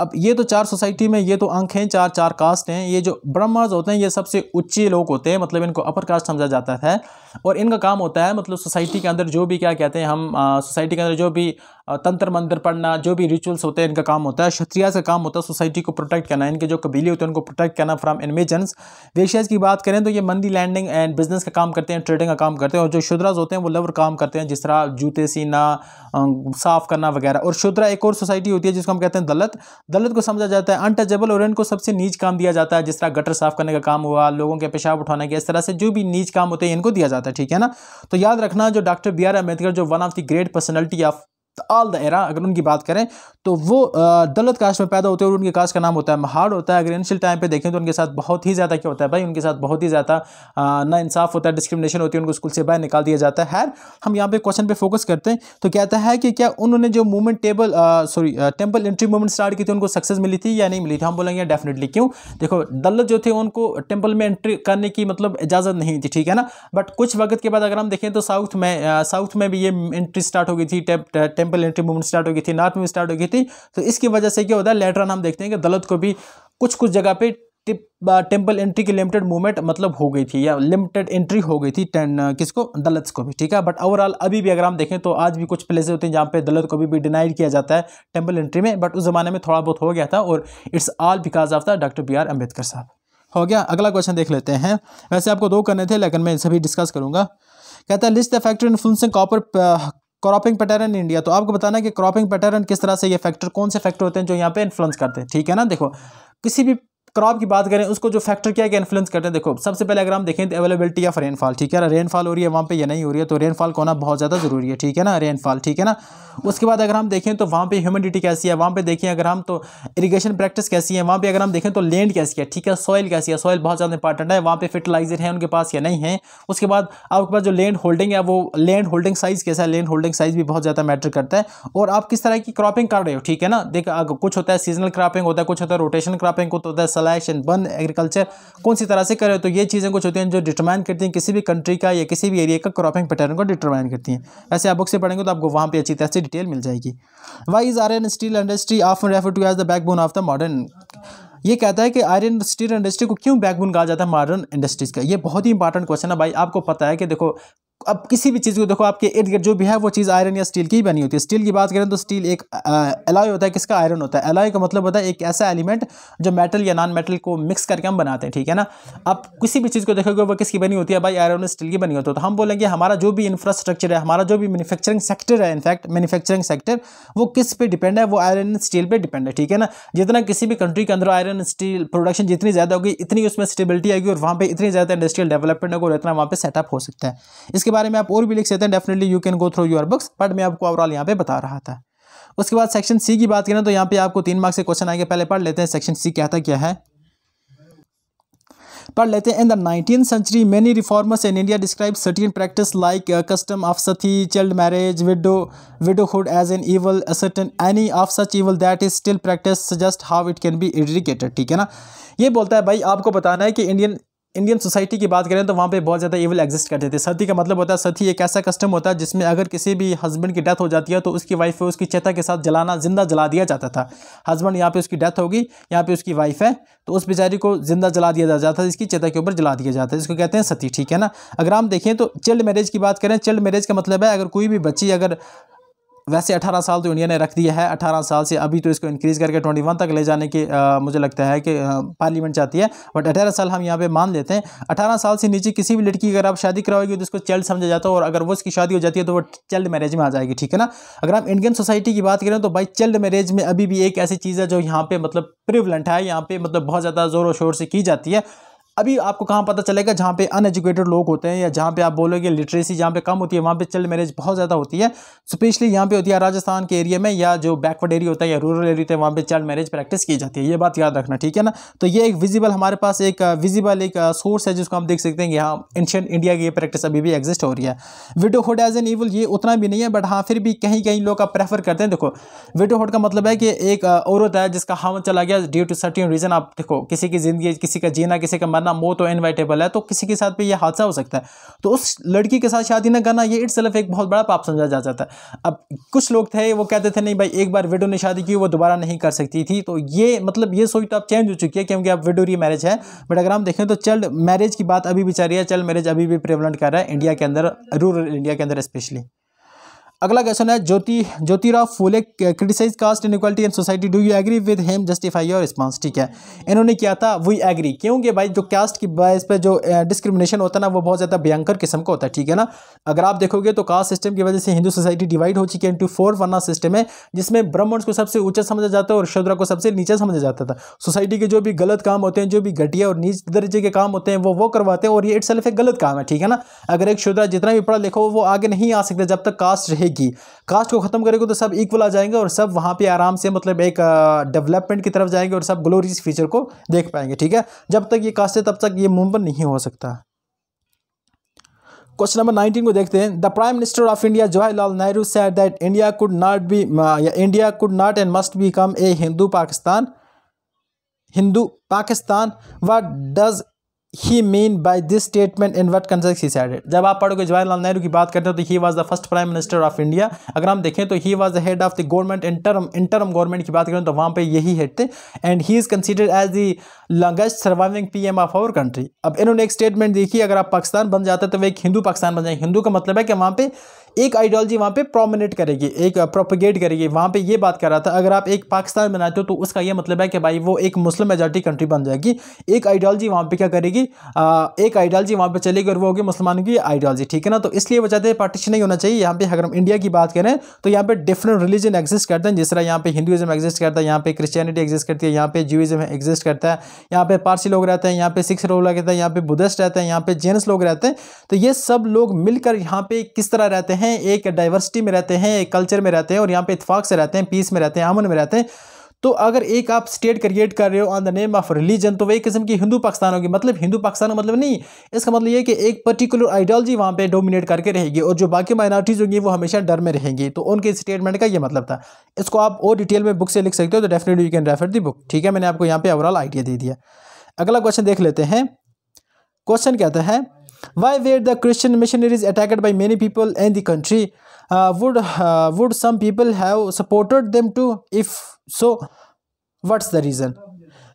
अब ये तो चार सोसाइटी में ये तो अंक हैं चार चार कास्ट हैं ये जो ब्रह्माज होते हैं ये सबसे उच्चे लोग होते हैं मतलब इनको अपर कास्ट समझा जाता है और इनका काम होता है मतलब सोसाइटी के अंदर जो भी क्या कहते हैं हम सोसाइटी के अंदर जो भी तंत्र मंत्र पढ़ना जो भी रिचुअल्स होते हैं इनका काम होता है क्षत्रियाज का काम होता है सोसाइटी को प्रोटेक्ट करना इनके जो कबीले होते हैं उनको प्रोटेक्ट करना फ्राम इन्वेजेंस वेशियाज की बात करें तो ये मंदी लैंडिंग एंड बिजनेस का काम करते हैं ट्रेडिंग का काम करते हैं और जो शुद्राज होते हैं वो लवर काम करते हैं जिस तरह जूते सीना साफ करना वगैरह और शुद्रा एक और सोसाइटी होती है जिसको हम कहते हैं दलित दलित को समझा जाता है अनटचेबल और इनको सबसे नीच काम दिया जाता है जिस तरह गटर साफ करने का काम हुआ लोगों के पेशाब उठाने के इस तरह से जो भी नीच काम होते हैं इनको दिया जाता है ठीक है ना तो याद रखना जो डॉक्टर बी आर अम्बेडकर जो one of the great personality of all the era अगर उनकी बात करें तो वो दलित कास्ट में पैदा होते हैं और उनके कास्ट का नाम होता है महाड़ होता है अगर इनिशियल टाइम पे देखें तो उनके साथ बहुत ही ज़्यादा क्या होता है भाई उनके साथ बहुत ही ज़्यादा ना इंसाफ होता है डिस्क्रिमिनेशन होती है उनको स्कूल से बाहर निकाल दिया जाता है हम यहाँ पे क्वेश्चन पे फोकस करते हैं तो कहता है कि क्या उन्होंने जो movement table sorry temple entry movement start की थी उनको सक्सेस मिली थी या नहीं मिली थी हम बोलेंगे डेफिनेटली क्यों देखो दलित जो थे उनको टेम्पल में एंट्री करने की मतलब इजाज़त नहीं थी ठीक है ना बट कुछ वक्त के बाद अगर हम देखें तो साउथ में साउथ में भी ये एंट्री स्टार्ट हो गई थी टेम्पल एंट्री मूवमेंट स्टार्ट हो गई थी नॉर्थ में स्टार्ट हो गई थी तो इसकी वजह से क्या होता है लेटर हम देखते हैं कि दलत को भी कुछ कुछ जगह पे टेम्पल एंट्री की लिमिटेड मूवमेंट मतलब हो गई थी या लिमिटेड एंट्री हो गई थी टेन किसको दलित को भी ठीक है बट ओवरऑल अभी भी अगर हम देखें तो आज भी कुछ प्लेसेज होते हैं जहाँ पे दलित को भी, भी डिनाइड किया जाता है टेम्पल एंट्री में बट उस ज़माने में थोड़ा बहुत हो गया था और it's all because of the doctor B R Ambedkar sahab हो गया अगला क्वेश्चन देख लेते हैं वैसे आपको दो करने थे लेकिन मैं सभी डिस्कस करूँगा कहता है list the factor influencing copper cropping pattern in India तो आपको बताना है कि क्रॉपिंग पैटर्न किस तरह से ये फैक्टर कौन से फैक्टर होते हैं जो यहाँ पे इन्फ्लुएंस करते हैं ठीक है ना देखो किसी भी क्रॉप की बात करें उसको जो फैक्टर क्या क्या इन्फ्लुएंस करते हैं देखो सबसे पहले अगर हम देखें तो अवेलेबिलिटी ऑफ रेनफॉल ठीक है ना रेनफॉल हो रही है वहाँ पे या नहीं हो रही है तो रेनफॉल होना बहुत ज़्यादा ज़रूरी है ठीक है ना रेनफॉल ठीक है ना उसके बाद अगर हम देखें तो वहाँ पर ह्यूमिडिटी कैसी है वहाँ पे देखें अगर हम तो इरीगेशन प्रैक्टिस कैसी है वहाँ पर अगर हम देखें तो लैंड कैसी है ठीक है सॉइल कैसी है सॉइल बहुत ज़्यादा इंपॉर्टेंट है वहाँ पे फर्टिलाइजर है उनके पास या नहीं है उसके बाद आपके पास जो लैंड होल्डिंग है वो लैंड होल्डिंग साइज़ कैसा है लैंड होल्डिंग साइज़ भी बहुत ज़्यादा मैटर करता है और आप किस तरह की क्रॉपिंग कर रहे हो ठीक है ना देख कुछ होता है सीजनल क्रॉपिंग होता है कुछ होता है रोटेशन क्रॉपिंग तो होता है कॉलाइशन बंद एग्रीकल्चर कौन सी तरह से करें तो ये चीज़ें कुछ होती हैं जो डिटरमाइन करती हैं किसी भी कंट्री का या किसी भी एरिया का क्रॉपिंग पैटर्न को डिटरमाइन करती हैं ऐसे आप बुक से पढ़ेंगे तो आपको वहाँ पर अच्छी तरह से डिटेल मिल जाएगी why is iron steel industry of refer to as the backbone of the modern ये कहता है कि आयरन स्टील इंडस्ट्री को क्यों बैकबोन कहा जाता है मॉडर्न इंडस्ट्रीज़ का ये बहुत ही इंपॉर्टेंट क्वेश्चन है भाई आपको पता है कि देखो अब किसी भी चीज़ को देखो आपके इर्द गिर्द जो भी है वो चीज़ आयरन या स्टील की ही बनी होती है स्टील की बात करें तो स्टील एक एलॉय होता है किसका आयरन होता है एलॉय का मतलब होता है एक ऐसा एलिमेंट जो मेटल या नॉन मेटल को मिक्स करके हम बनाते हैं ठीक है ना आप किसी भी चीज़ को देखोगे वो किसकी बनी होती है भाई आयरन और स्टील की बनी होती है तो हम बोलेंगे हमारा जो भी इंफ्रास्ट्रक्चर है हमारा जो भी मैनुफैक्चरिंग सेक्टर है इनफैक्ट मैनुफैक्चरिंग सेक्टर वो किस पर डिपेंड है वो आयरन एंड स्टील पर डिपेंड है ठीक है ना जितना किसी भी कंट्री के अंदर आयरन स्टील प्रोडक्शन जितनी ज़्यादा होगी इतनी उसमें स्टेबिलिटी आएगी और वहाँ पर इतनी ज़्यादा इंडस्ट्रियल डेवलपमेंट होगा और इतना वहाँ पर सेटअप हो सकता है इसके इसके बारे में आप और भी लिख सकते हैं definitely you can go through your books but मैं आपको ओवरऑल यहाँ पे बता रहा था उसके बाद सेक्शन सी की बात करें तो यहाँ पे आपको तीन मार्क्स के क्वेश्चन आएंगे पहले पढ़ लेते हैं सेक्शन सी क्या था क्या है पढ़ लेते हैं in the nineteen century many reformers in India describe certain practice like custom of sati child marriage widow widowhood as an evil certain any of such evil that is still practice just how it can be eradicated ठीक है ना ये बोलता है भाई आपको बताना है कि इंडियन इंडियन सोसाइटी की बात करें तो वहाँ पे बहुत ज़्यादा एविल एग्जिस्ट करते थे सती का मतलब होता है सती एक ऐसा कस्टम होता है जिसमें अगर किसी भी हस्बैंड की डेथ हो जाती है तो उसकी वाइफ है उसकी चेता के साथ जलाना जिंदा जला दिया जाता था हस्बैंड यहाँ पे उसकी डेथ होगी यहाँ पे उसकी वाइफ है तो उस बेचारी को जिंदा जला दिया जाता है इसकी चेता के ऊपर जला दिया जाता है जिसको कहते हैं सती ठीक है ना अगर हम देखें तो चाइल्ड मैरेज की बात करें चाइल्ड मैरेज का मतलब है अगर कोई भी बच्ची अगर वैसे 18 साल तो इंडिया ने रख दिया है 18 साल से अभी तो इसको इंक्रीज़ करके 21 तक ले जाने की आ, मुझे लगता है कि पार्लियामेंट चाहती है बट 18 साल हम यहाँ पे मान लेते हैं 18 साल से नीचे किसी भी लड़की अगर आप शादी कराओगे तो उसको चाइल्ड समझा जाता है और अगर वो उसकी शादी हो जाती है तो वो चाइल्ड मैरेज में आ जाएगी ठीक है ना अगर हम इंडियन सोसाइटी की बात करें तो भाई चाइल्ड मैरेज में अभी भी एक ऐसी चीज़ है जो यहाँ पर मतलब प्रिवलेंट है यहाँ पर मतलब बहुत ज़्यादा जोरों शोर से की जाती है अभी आपको कहाँ पता चलेगा जहाँ पे अनएजुकेटेड लोग होते हैं या जहाँ पे आप बोलोगे लिटरेसी जहाँ पे कम होती है वहाँ पे चाइल्ड मैरिज बहुत ज़्यादा होती है स्पेशली यहाँ पे होती है राजस्थान के एरिया में या जो बैकवर्ड एरिया होता है या रूरल एरिया होता है वहाँ पे चाइल्ड मैरिज प्रैक्टिस की जाती है ये बात याद रखना ठीक है ना तो ये एक विजिबल हमारे पास एक विजिबल uh, एक सोर्स uh, है जिसको हम देख सकते हैं यहाँ एंशियंट इंडिया की ये प्रैक्टिस अभी भी एग्जिस्ट हो रही है विडोहुड एज एन ईवल ये उतना भी नहीं है बट हाँ फिर भी कहीं कहीं लोग आप प्रेफर करते हैं देखो विडोहुड का मतलब है कि एक uh, औरत है जिसका हावन चला गया ड्यू टू सर्टिन रीज़न आप देखो किसी की ज़िंदगी किसी का जीना किसी का करना बहुत तो इनवाइटेबल है तो किसी के साथ भी ये हादसा हो सकता है तो उस लड़की के साथ शादी ना करना ये इट सेल्फ एक बहुत बड़ा पाप समझा जा जाता है अब कुछ लोग थे वो कहते थे नहीं भाई एक बार विडो ने शादी की वो दोबारा नहीं कर सकती थी तो ये मतलब ये सोच तो अब चेंज हो चुकी है क्योंकि अब विडो री मैरिज है बट अगर हम देखें तो चल्ड मैरिज की बात अभी भी चल रही है चल्ड मैरिज अभी भी प्रेवलेंट कर रहा है इंडिया के अंदर रूरल इंडिया के अंदर स्पेशली अगला क्वेश्चन है Jyoti Jyotirao Phule criticise caste inequality and society do you agree with him justify your response ठीक है इन्होंने किया था वी एग्री क्योंकि भाई जो कास्ट की बाइस पे जो डिस्क्रिमिनेशन होता है ना वो बहुत ज़्यादा भयंकर किस्म का होता है ठीक है ना अगर आप देखोगे तो कास्ट सिस्टम की वजह से हिंदू सोसाइटी डिवाइड हो चुकी है इंटू फोर वर्ना सिस्टम है जिसमें ब्राह्मण्स को सबसे ऊंचा समझा जाता है और शुद्रा को सबसे नीचा समझा जाता था सोसाइटी के जो भी गलत काम होते हैं जो भी घटिया और नीच दर्जे के काम होते हैं वो वो करवाते हैं और ये इट्स एक गलत काम है ठीक है ना अगर एक शुद्रा जितना भी पढ़ा लिखो वो आगे नहीं आ सकता जब तक कास्ट रहे रहेगी कास्ट को ख़त्म करेगा तो सब इक्वल आ जाएंगे और सब वहाँ पे आराम से मतलब एक डेवलपमेंट की तरफ जाएंगे और सब ग्लोरियस फीचर को देख पाएंगे ठीक है जब तक ये कास्ट है तब तक ये मुमकिन नहीं हो सकता क्वेश्चन नंबर नाइनटीन को देखते हैं the prime minister of India Jawaharlal Nehru said that India could not be India could not and must become a Hindu Pakistan Hindu Pakistan what does he mean by this statement in what context he said जब आप पढ़ोगे जवाहरलाल नेहरू की बात करते हो तो he was the first prime minister of India अगर हम देखें तो he was the head of the government interim interim government की बात करें तो वहाँ पे यही हेड थे and he is considered as the longest surviving P M of our country अब इन्होंने एक स्टेटमेंट देखी अगर आप पाकिस्तान बन जाते तो वे एक हिंदू पाकिस्तान बन जाए हिंदू का मतलब है कि वहाँ पे एक आइडियोलॉजी वहाँ पे प्रोमिनेट करेगी एक प्रोपोगेट करेगी वहाँ पे ये बात कर रहा था अगर आप एक पाकिस्तान बनाते हो तो उसका ये मतलब है कि भाई वो एक मुस्लिम मेजॉरिटी कंट्री बन जाएगी एक आइडियोलॉजी वहाँ पे क्या करेगी आ, एक आइडियोलॉजी वहाँ पे चलेगी और वो होगी मुसलमानों की आइडियोलॉजी ठीक है ना तो इसलिए वो चाहते हैं पार्टीशन नहीं होना चाहिए यहाँ पे अगर हम इंडिया की बात करें तो यहाँ पे डिफरेंट रिलीजन एग्जिस्ट करते हैं जिस तरह यहाँ पे हिंदुज़म एग्जिस्ट करता है यहाँ पे क्रिश्चियनिटी एग्जिस्ट करती है यहाँ पे जूइज़म एग्जिस्ट करता है यहाँ पे पारसी लोग रहते हैं यहाँ पे सिख लोग रहते हैं यहाँ पे बुद्धिस्ट रहते हैं यहाँ पे जेनस लोग रहते हैं तो ये सब लोग मिलकर यहाँ पे किस तरह रहते हैं हैं एक डाइवर्सिटी में रहते हैं एक कल्चर में रहते हैं और यहाँ पे इतफाक़ से रहते हैं पीस में रहते हैं अमन में रहते हैं तो अगर एक आप स्टेट क्रिएट कर रहे हो on the name of religion तो वही किस्म की हिंदू पाकिस्तान होगी मतलब हिंदू पाकिस्तान मतलब नहीं इसका मतलब ये कि एक पर्टिकुलर आइडियोलॉजी वहाँ पे डोमिनेट करके रहेगी और जो बाकी माइनॉरिटीज़ होंगी वो हमेशा डर में रहेंगी तो उनके स्टेटमेंट का ये मतलब था इसको आप और डिटेल में बुक से लिख सकते हो तो definitely you can refer the book ठीक है मैंने आपको यहाँ पर ओवरऑल आइडिया दे दिया अगला क्वेश्चन देख लेते हैं क्वेश्चन कहता है Why were the Christian missionaries attacked by many people in the country? Uh, would, uh, would some people have supported them too? If so, what's the reason?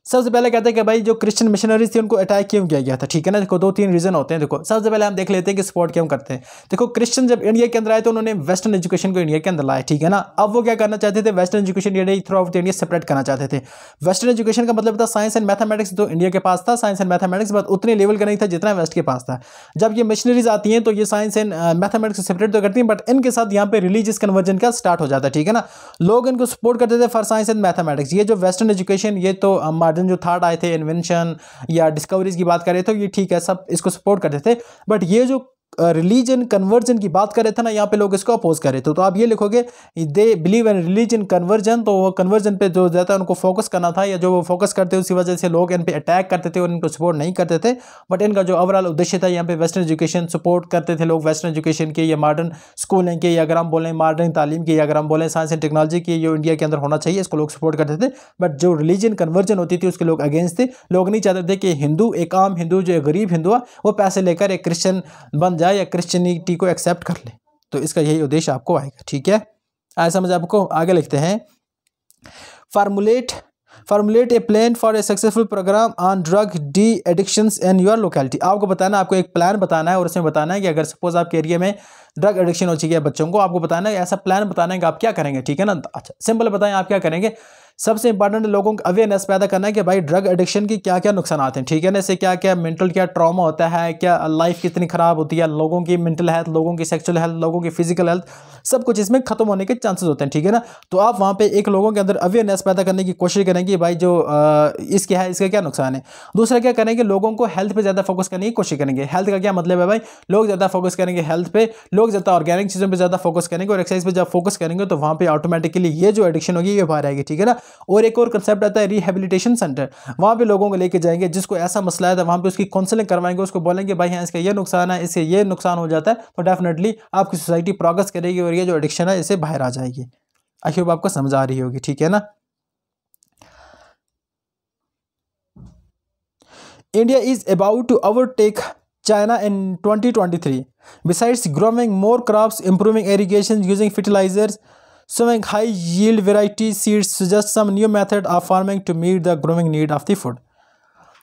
सबसे पहले कहते हैं कि भाई जो क्रिश्चियन मिशनरीज थी उनको अटैक क्यों किया गया था ठीक है ना देखो दो तीन रीज़न होते हैं देखो सबसे पहले हम देख लेते हैं कि सपोर्ट क्यों करते हैं देखो क्रिश्चियन जब इंडिया के अंदर आए तो उन्होंने वेस्टर्न एजुकेशन को इंडिया के अंदर लाया ठीक है ना अब वो क्या करना चाहते थे western education India throughout India separate करना चाहते थे वेस्टर्न एजुकेशन का मतलब था साइंस एंड मैथमेटिक्स तो इंडिया के पास था साइंस एंड मैथमेटिक्स बस उतने लेवल का नहीं था जितना वेस्ट के पास था जब ये मिशनरीज आती हैं तो ये साइंस एंड मैथमेटिक्स सेपरेट तो करती हैं बट इनके साथ यहाँ पे रिलीजियस कन्वर्जन का स्टार्ट हो जाता है ठीक है ना लोग इनको सपोर्ट करते थे फॉर साइंस एंड मैथमेटिक्स ये जो वेस्टर्न एजुकेशन ये तो uh, अर्जन जो थर्ड आए थे इन्वेंशन या डिस्कवरीज की बात करें तो ये ठीक है सब इसको सपोर्ट करते थे बट ये जो रिलीजन कन्वर्जन की बात कर रहे थे ना यहाँ पे लोग इसको अपोज कर रहे थे तो आप ये लिखोगे they believe in religion conversion तो वो कन्वर्जन पे जो है उनको फोकस करना था या जो वो फोकस करते उसी वजह से लोग इन पे अटैक करते थे और इनको सपोर्ट नहीं करते थे बट इनका जो ओवरऑल उद्देश्य था यहाँ पे वेस्टर्न एजुकेशन सपोर्ट करते थे लोग वेस्टर्न एजुकेशन के या मॉडर्न स्कूलें के या अगर हम बोलें मॉडर्न तालीम की या अगर हम बोलें साइंस एंड टेक्नोलॉजी की जो इंडिया के अंदर होना चाहिए इसको लोग सपोर्ट करते थे बट जो रिलीजन कन्वर्जन होती थी उसके लोग अगेंस्ट थे लोग नहीं चाहते थे कि हिंदू एक आम हिंदू जो गरीब हिंदू वो पैसे लेकर एक क्रिश्चन बन जाए या क्रिश्चनिटी को एक्सेप्ट कर ले तो इसका यही उद्देश्य आपको आएगा ठीक है आए समझ आपको आगे लिखते हैं formulate formulate a plan for a successful programme on drug de addictions in your locality आपको बताना आपको एक प्लान बताना है और उसमें बताना है कि अगर सपोज आपके एरिया में ड्रग एडिक्शन हो चुकी है बच्चों को आपको बताना है ऐसा प्लान बताना है कि आप क्या करेंगे ठीक है ना अच्छा सिंपल बताएं आप क्या करेंगे सबसे इंपॉर्टेंट लोगों को अवेयरनेस पैदा करना है कि भाई ड्रग एडिक्शन के क्या क्या नुकसान आते हैं ठीक है ना इससे क्या क्या मेंटल क्या ट्रॉमा होता है क्या लाइफ कितनी ख़राब होती है लोगों की मेंटल हेल्थ लोगों की सेक्सुअल हेल्थ लोगों की फिजिकल हेल्थ सब कुछ इसमें खत्म होने के चांसेस होते हैं ठीक है ना तो आप वहाँ पर एक लोगों के अंदर अवेयरनेस पैदा करने की कोशिश करें कि भाई जो इसके है इसका क्या नुकसान है दूसरा क्या करेंगे लोगों को हेल्थ पर ज़्यादा फोकस करने की कोशिश करेंगे हेल्थ का क्या मतलब है भाई लोग ज़्यादा फोकस करेंगे हेल्थ पर लोग ज़्यादा ऑर्गेनिक चीज़ों पर ज़्यादा फोकस करेंगे और एक्सरसाइज पर जब फोकस करेंगे तो वहाँ पर ऑटोमेटिकली ये जो एडिक्शन होगी ये बाहर आएगी ठीक है ना और एक और कंसेप्ट आता है रिहेबिलिटेशन सेंटर वहाँ पर लोगों को लेके जाएंगे जिसको ऐसा मसला है तो वहाँ पर उसकी काउंसलिंग करवाएंगे उसको बोलेंगे भाई हाँ इसका ये नुकसान है इससे ये नुकसान हो जाता है तो डेफिनेटली आपकी सोसाइटी प्रोग्रेस करेगी और ये जो एडिक्शन है इसे बाहर आ जाएगी आखिर आपको समझ आ रही होगी ठीक है ना India is about to overtake China in 2023. Besides growing more crops improving irrigation, using fertilisers sowing high yield variety seeds suggest some new method of farming to meet the growing need of the food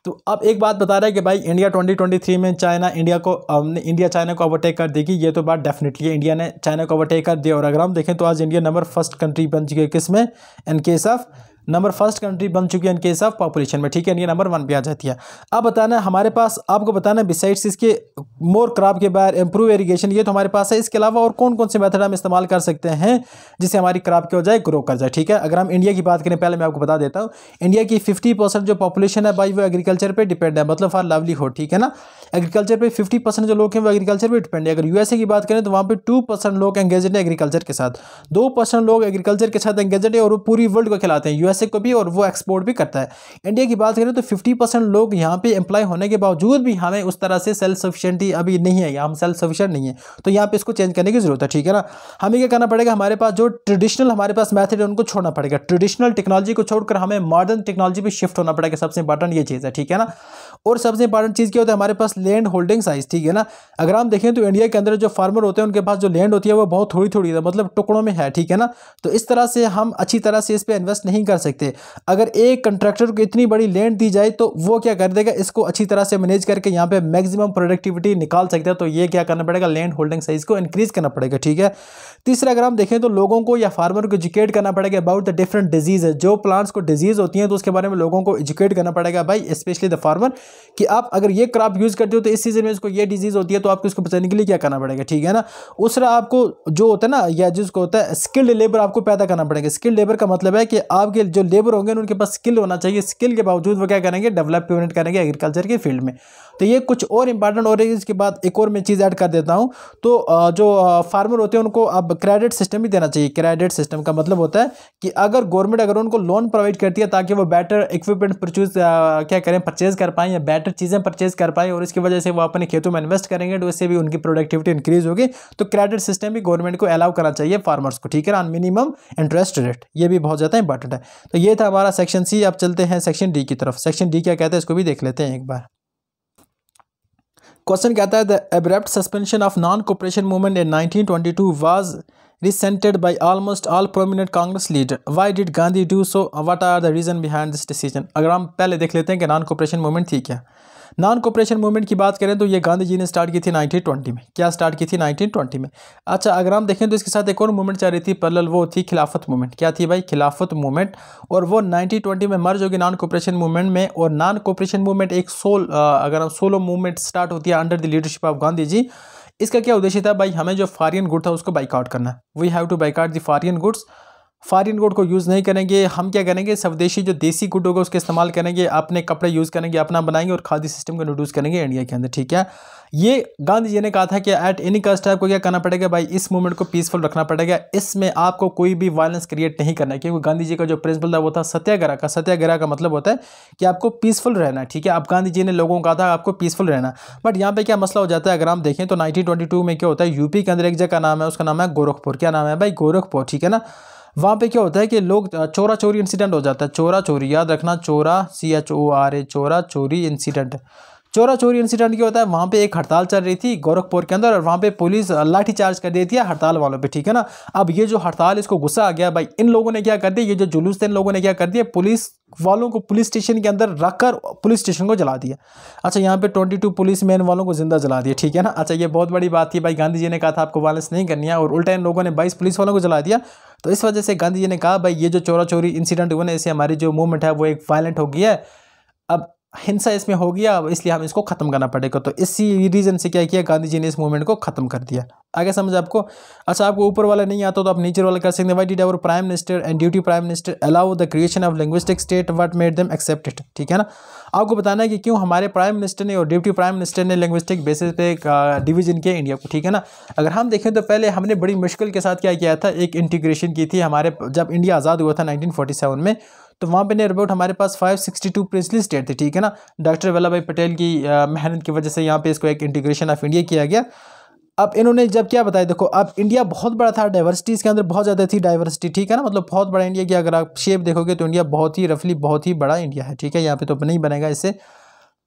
तो अब एक बात बता रहा है कि भाई India 2023 में चाइना इंडिया को इंडिया चाइना को ओवरटेक कर देगी ये तो बात डेफिनेटली इंडिया ने चाइना को ओवरटेक कर दिया और अगर हम देखें तो आज इंडिया नंबर फर्स्ट कंट्री बन चुकी है किस में in case of number first country बन चुकी है इन केस ऑफ पॉपुलेशन में ठीक है ये नंबर वन पे आ जाती है अब बताना हमारे पास आपको बताना बिसाइड्स इसके मोर क्राप के बाहर इम्प्रूव इरीगेशन ये तो हमारे पास है इसके अलावा और कौन कौन से मेथड हम इस्तेमाल कर सकते हैं जिससे हमारी क्राप क्या हो जाए ग्रो कर जाए ठीक है अगर हम इंडिया की बात करें पहले मैं आपको बता देता हूँ इंडिया की फिफ्टी जो पॉपुलेशन है भाई वो एग्रीकल्चर पर डिपेंड है मतलब फॉर लवली हो ठीक है ना एग्रीकल्चर पर फिफ्टी जो लोग हैं वो एग्रीकल्चर पर डिपेंड है अगर यूएसए की बात करें तो वहाँ पर टू लोग एंगेज है एग्रीकल्चर के साथ दो लोग एग्रीकल्चर के साथ एंगेज है और वो पूरी वर्ल्ड को खिलाते हैं यूएस पैसे को भी और वो एक्सपोर्ट भी करता है इंडिया की बात करें तो फिफ्टी परसेंट लोग यहाँ पे एम्प्लॉय होने के बावजूद भी हमें उस तरह से सेल्फ सफिशेंटी अभी नहीं है हम सेल्फ सफिशेंट नहीं है तो यहाँ पे इसको चेंज करने की ज़रूरत है ठीक है ना हमें क्या करना पड़ेगा हमारे पास जो ट्रेडिशनल हमारे पास मैथड है उनको छोड़ना पड़ेगा ट्रेडिशनल टेक्नोलॉजी को छोड़कर हमें मॉडर्न टेक्नोलॉजी पर शिफ्ट होना पड़ेगा सबसे इंपॉर्टेंट ये चीज़ है ठीक है ना और सबसे इंपॉर्टेंट चीज़ क्या होता है हमारे पास लैंड होल्डिंग साइज ठीक है ना अगर हम देखें तो इंडिया के अंदर जो फार्मर होते हैं उनके पास जो लैंड होती है वो बहुत थोड़ी थोड़ी है मतलब टुकड़ों में है ठीक है ना तो इस तरह से हम अच्छी तरह से इस पर इन्वेस्ट नहीं कर सकते अगर एक कंट्रैक्टर को इतनी बड़ी लैंड दी जाए तो वो क्या कर देगा इसको अच्छी तरह से मैनेज करके यहाँ पे मैक्सिमम प्रोडक्टिविटी निकाल सकते हैं तो ये क्या करना पड़ेगा लैंड होल्डिंग साइज को इंक्रीज़ करना पड़ेगा ठीक है तीसरा अगर हम देखें तो लोगों को या फार्मर को एजुकेट करना पड़ेगा अबाउट द डिफरेंट डिजीज़ जो प्लांट्स को डिजीज़ होती हैं तो उसके बारे में लोगों को एजुकेट करना पड़ेगा भाई स्पेशली द फार्मर कि आप अगर ये क्रॉप यूज़ करते हो तो इस सीज़न में इसको ये डिजीज़ होती है तो आपको इसको बचाने के लिए क्या करना पड़ेगा ठीक है ना दूसरा आपको जो होता है ना या जिसको होता है स्किल्ड लेबर आपको पैदा करना पड़ेगा स्किल्ड लेबर का मतलब है कि आपके जो लेबर होंगे उनके पास स्किल होना चाहिए स्किल के बावजूद वो क्या करेंगे डेवलपमेंट करेंगे एग्रीकल्चर के फील्ड में तो ये कुछ और इंपॉर्टेंट और इसके बाद एक और मैं चीज़ ऐड कर देता हूँ तो जो फार्मर होते हैं उनको अब क्रेडिट सिस्टम ही देना चाहिए क्रेडिट सिस्टम का मतलब होता है कि अगर गवर्नमेंट अगर उनको लोन प्रोवाइड करती है ताकि वो बेटर इक्विपमेंट परचूज क्या करें परचेज कर पाएँ या बेटर चीज़ें परचेज कर पाएँ और इसकी वजह से वो अपने खेतों में इन्वेस्ट करेंगे तो इससे भी उनकी प्रोडक्टिविटी इंक्रीज होगी तो क्रेडिट सिस्टम भी गवर्नमेंट को अलाउ करना चाहिए फार्मर्स को ठीक है ऑन मिनिमम इंटरेस्ट रेट ये भी बहुत ज़्यादा इंपॉर्टेंट है तो ये था हमारा सेक्शन सी अब चलते हैं सेक्शन डी की तरफ सेक्शन डी क्या कहते हैं इसको भी देख लेते हैं एक बार क्वेश्चन कहता है the abrupt suspension of non cooperation movement in 1922 was resented by almost all prominent Congress leader why did Gandhi do so what are the reason behind this decision अगर हम पहले देख लेते हैं कि नॉन कोपरेशन मूवमेंट थी क्या नॉन कोपरेशन मूवमेंट की बात करें तो ये गांधी जी ने स्टार्ट की थी 1920 में क्या स्टार्ट की थी 1920 में अच्छा अगर हम देखें तो इसके साथ एक और मूवमेंट चल रही थी पलल वो थी खिलाफत मूवमेंट क्या थी भाई खिलाफत मूवमेंट और वो 1920 में मर्ज होगी नॉन कोपरेशन मूवमेंट में और नॉन कोपरेशन मूवमेंट एक सोल अगर हम सोलो मूवमेंट स्टार्ट होती है under the leadership of Gandhi ji इसका क्या उद्देश्य था भाई हमें जो फॉरियन गुड था उसको बाइकआउट करना we have to boycott the foreign goods foreign good को यूज़ नहीं करेंगे हम क्या करेंगे स्वदेशी जो देसी गुड होगा उसके इस्तेमाल करेंगे अपने कपड़े यूज़ करेंगे अपना बनाएंगे और खादी सिस्टम को इंट्रोड्यूस करेंगे इंडिया के अंदर ठीक है ये गांधी जी ने कहा था कि एट एनी कास्ट आपको क्या करना पड़ेगा भाई इस मूवमेंट को पीसफुल रखना पड़ेगा इसमें आपको कोई भी वायलेंस क्रिएट नहीं करना है क्योंकि गांधी जी का जो प्रिंसिपल था वो था सत्याग्रह का सत्याग्रह का मतलब होता है कि आपको पीसफुल रहना ठीक है अब गांधी जी ने लोगों को कहा था आपको पीसफुल रहना बट यहाँ पर क्या मसला हो जाता है अगर हम देखें तो नाइनटीन में क्या होता है यूपी के अंदर एक जगह का नाम है उसका नाम है गोरखपुर क्या नाम है भाई गोरखपुर ठीक है ना वहाँ पे क्या होता है कि लोग चोरा चोरी इंसिडेंट हो जाता है चोरा चोरी याद रखना चोरा C H O R A चोरा चोरी इंसिडेंट चोरा चोरी इंसिडेंट क्या होता है वहाँ पे एक हड़ताल चल रही थी गोरखपुर के अंदर और वहाँ पे पुलिस लाठी चार्ज कर देती है हड़ताल वालों पे ठीक है ना अब ये जो हड़ताल इसको गुस्सा आ गया भाई इन लोगों ने क्या कर दिया ये जो जुलूस थे इन लोगों ने क्या कर दिया पुलिस वालों को पुलिस स्टेशन के अंदर रखकर पुलिस स्टेशन को जला दिया अच्छा यहाँ पे 22 पुलिस मैन वालों को जिंदा जला दिया ठीक है ना अच्छा ये बहुत बड़ी बात थी भाई गांधी जी ने कहा था आपको वायलेंस नहीं करनी है और उल्टा इन लोगों ने बाईस पुलिस वालों को जला दिया तो इस वजह से गांधी जी ने कहा भाई ये जो चोरा चोरी इंसिडेंट हुआ ना इससे हमारी जो मूवमेंट है वो एक वायलेंट हो गई है हिंसा इसमें हो गया इसलिए हम इसको ख़त्म करना पड़ेगा तो इसी रीज़न से क्या किया गांधी जी ने इस मूवमेंट को ख़त्म कर दिया आगे समझ आपको अच्छा आपको ऊपर वाला नहीं आता तो आप नीचे वाला कर सकते हैं why did our prime minister and duty prime minister allow the creation of linguistic state what made them accepted ठीक है ना आपको बताना है कि क्यों हमारे प्राइम मिनिस्टर ने और ड्यूटी प्राइम मिनिस्टर ने लिंग्विस्टिक बेसिस पे डिवीजन किया इंडिया को ठीक है ना अगर हम देखें तो पहले हमने बड़ी मुश्किल के साथ क्या किया था एक इंटीग्रेशन की थी हमारे जब इंडिया आज़ाद हुआ था नाइनटीन में तो वहाँ पे अबाउट हमारे पास 562 प्रिंसली स्टेट थे ठीक है ना डॉक्टर वल्लभ भाई पटेल की मेहनत की वजह से यहाँ पे इसको एक इंटीग्रेशन ऑफ इंडिया किया गया अब इन्होंने जब क्या बताया देखो अब इंडिया बहुत बड़ा था डाइवर्सिटी इसके अंदर बहुत ज़्यादा थी डाइवर्सिटी ठीक है ना मतलब बहुत बड़ा इंडिया की अगर आप शेप देखोगे तो इंडिया बहुत ही रफली बहुत ही बड़ा इंडिया है ठीक है यहाँ पे तो नहीं बनेगा इससे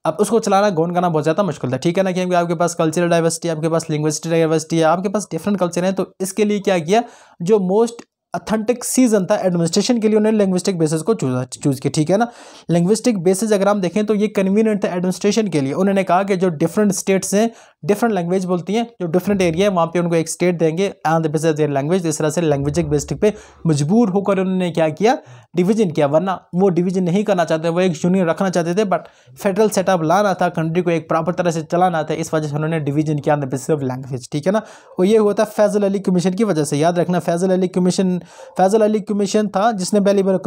अब उसको चलाना गोन करना बहुत ज़्यादा मुश्किल था ठीक है ना क्योंकि आपके पास कल्चरल डाइवर्सिटी आपके पास लिंग्विस्टिक डाइवर्सिटी है आपके पास डिफरेंट कल्चर हैं तो इसके लिए क्या किया जो मोस्ट अथेंटिक सीजन था एडमिनिस्ट्रेशन के लिए उन्होंने लिंग्विस्टिक बेसिस को चूज चूज किया ठीक है ना लिंग्विस्टिक बेसिस अगर हम देखें तो ये कन्वीनियंट था एडमिनिस्ट्रेशन के लिए उन्होंने कहा कि जो डिफरेंट स्टेट्स हैं डिफरेंट लैंग्वेज बोलती हैं जो डिफरेंट एरिया है वहाँ पे उनको एक स्टेट देंगे and base of their language इस तरह से लैंग्वेज बेस्ट बेस्टिक पे मजबूर होकर उन्होंने क्या किया डिवीजन किया वरना वो डिवीजन नहीं करना चाहते वो एक यूनियन रखना चाहते थे बट फेडरल सेटअप लाना था कंट्री को एक प्रॉपर तरह से चलाना था इस वजह से उन्होंने डिवीजन किया on the basis of language ठीक है ना और ये हुआ था फैजल अली कमीशन की वजह से याद रखना फैजल अली कमीशन फैजल अली कमीशन था जिसने पहली बार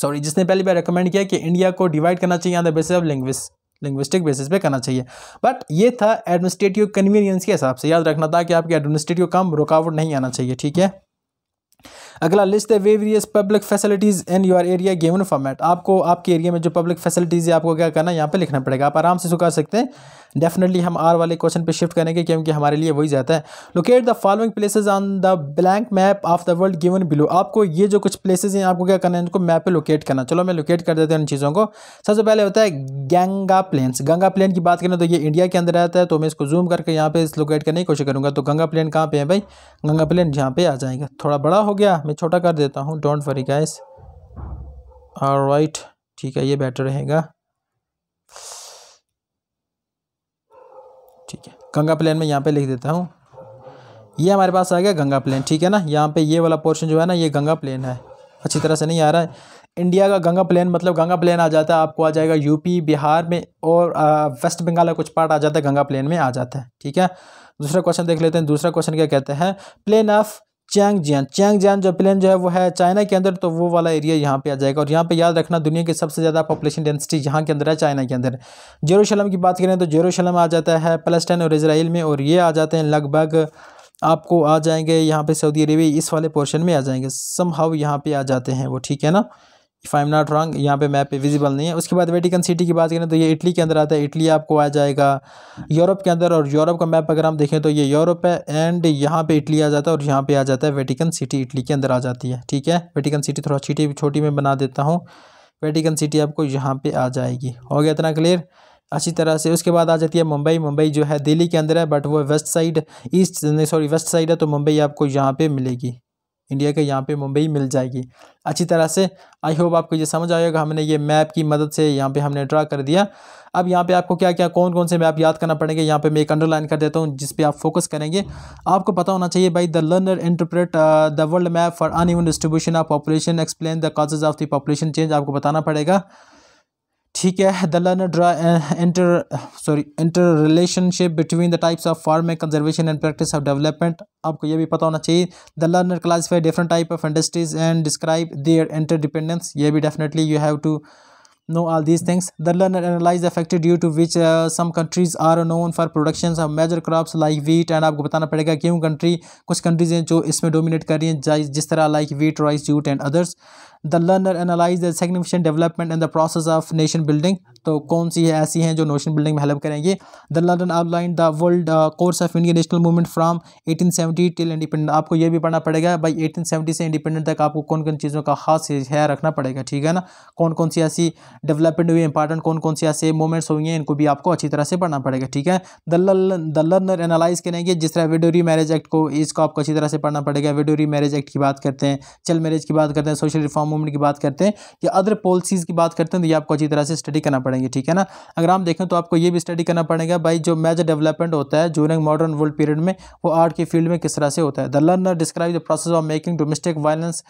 सॉरी जिसने पहली बार रिकमेंड किया कि इंडिया को डिवाइड करना चाहिए on the basis of language linguistic basis पे करना चाहिए बट ये था एडमिनिस्ट्रेटिव कन्वीनियंस के हिसाब से याद रखना था कि आपके एडमिनिस्ट्रेटिव काम रुकावट नहीं आना चाहिए ठीक है अगला लिस्ट है various public facilities in your area given format आपको आपके एरिया में जो पब्लिक फैसिलिटीज़ है आपको क्या करना है यहाँ पे लिखना पड़ेगा आप आराम से सुखा सकते हैं डेफिनेटली हम आर वाले क्वेश्चन पे शिफ्ट करेंगे क्योंकि हमारे लिए वही जाता है locate the following places on the blank map of the world given below आपको ये जो कुछ प्लेसेज हैं आपको क्या करना है इनको मैप पे लोकेट करना चलो मैं लोकेट कर देते हैं उन चीज़ों को सबसे पहले होता है गंगा प्लेन्स गंगा प्लेन की बात करें तो ये इंडिया के अंदर रहता है तो मैं इसको जूम करके यहाँ पे लोकेट करने की कोशिश करूँगा तो गंगा प्लेन कहाँ पे है भाई गंगा प्लेन यहाँ पे आ जाएगा थोड़ा बड़ा हो गया मैं छोटा कर देता हूँ डोंट वरी गाइस और राइट ठीक है ये बेटर रहेगा ठीक है गंगा प्लेन में यहाँ पे लिख देता हूँ ये हमारे पास आ गया गंगा प्लेन ठीक है ना यहाँ पे ये वाला पोर्शन जो है ना ये गंगा प्लेन है अच्छी तरह से नहीं आ रहा है इंडिया का गंगा प्लेन मतलब गंगा प्लेन आ जाता है आपको आ जाएगा यूपी बिहार में और वेस्ट बंगाल का कुछ पार्ट आ जाता है गंगा प्लेन में आ जाता है ठीक है दूसरा क्वेश्चन देख लेते हैं दूसरा क्वेश्चन क्या कहते हैं plain of Chang Chang Jiang जो प्लेन जो है वो है चाइना के अंदर तो वो वाला एरिया यहाँ पे आ जाएगा और यहाँ पे याद रखना दुनिया के सबसे ज़्यादा पॉपुलेशन डेंसिटी यहाँ के अंदर है चाइना के अंदर जेरूशलम की बात करें तो जेरूशलम आ जाता है पलस्टाइन और इसराइल में और ये आ जाते हैं लगभग आपको आ जाएंगे यहाँ पर सऊदी अरेबिया इस वाले पोर्शन में आ जाएंगे सम हाउ यहाँ पर आ जाते हैं वो ठीक है ना if I am not wrong यहाँ पे मैप पे विजिबल नहीं है उसके बाद वेटिकन सिटी की बात करें तो ये इटली के अंदर आता है इटली आपको आ जाएगा यूरोप के अंदर और यूरोप का मैप अगर हम देखें तो ये यूरोप है एंड यहाँ पे इटली आ जाता है और यहाँ पे आ जाता है वेटिकन सिटी इटली के अंदर आ जाती है ठीक है वेटिकन सिटी थोड़ा छोटी छोटी में बना देता हूँ वेटिकन सिटी आपको यहाँ पर आ जाएगी हो गया इतना क्लियर अच्छी तरह से उसके बाद आ जाती है मुंबई मुंबई जो है दिल्ली के अंदर है बट वो west side east sorry west side है तो मुंबई आपको यहाँ पर मिलेगी इंडिया के यहाँ पे मुंबई मिल जाएगी अच्छी तरह से आई होप आपको ये समझ आएगा हमने ये मैप की मदद से यहाँ पे हमने ड्रा कर दिया अब यहाँ पे आपको क्या क्या कौन कौन से मैप याद करना पड़ेंगे यहाँ पे मैं एक अंडरलाइन कर देता हूँ जिस पे आप फोकस करेंगे आपको पता होना चाहिए भाई the learner interpret the world map for an distribution of population explain the causes of the population change आपको बताना पड़ेगा ठीक है the learner draw inter sorry inter relationship between the types of farm conservation and practice of development आपको ये भी पता होना चाहिए the learner classify different type of industries and describe their inter dependence ये भी definitely you have to know all these things the learner analyse affected due to which some countries are known for production of major crops like wheat and आपको बताना पड़ेगा क्यों country कुछ countries हैं जो इसमें डोमिनेट कर रही हैं जिस तरह like wheat rice jute and others the learner analyse the significant development in the process of nation building तो कौन सी है ऐसी हैं जो नेशन बिल्डिंग में हेल्प करेंगे the learner outline the world course of Indian national movement from eighteen seventy till independent आपको यह भी पढ़ना पड़ेगा भाई सेवेंटी से इंडिपेंडेंट तक आपको कौन कौन चीज़ों का खास ख्याल रखना पड़ेगा ठीक है ना कौन कौन सी ऐसी डेवलपमेंट हुई इंपॉर्टेंट कौन कौन सी ऐसे मूवमेंट्स हुई हैं इनको भी आपको अच्छी तरह से पढ़ना पड़ेगा ठीक है द लर्नर एनालाइज करेंगे जिस तरह विडोरी मैरिज एक्ट को इसको आपको अच्छी तरह से पढ़ना पड़ेगा विडोरी मैरिज एक्ट की बात करते हैं चल मैरिज की बात करते हैं सोशल रिफॉर्म मूवमेंट की बात करते हैं या अदर पॉलिसीज़ की बात करते हैं तो ये आपको अच्छी तरह से स्टडी करना पड़ेंगे ठीक है ना अगर हम देखें तो आपको ये भी स्टडी करना पड़ेगा भाई जो मेजर डेवलपमेंट होता है जूरिंग मॉडर्न वर्ल्ड पीरियड में वो आर्ट की फील्ड में किस तरह से होता है the learner describe the process of making domestic violence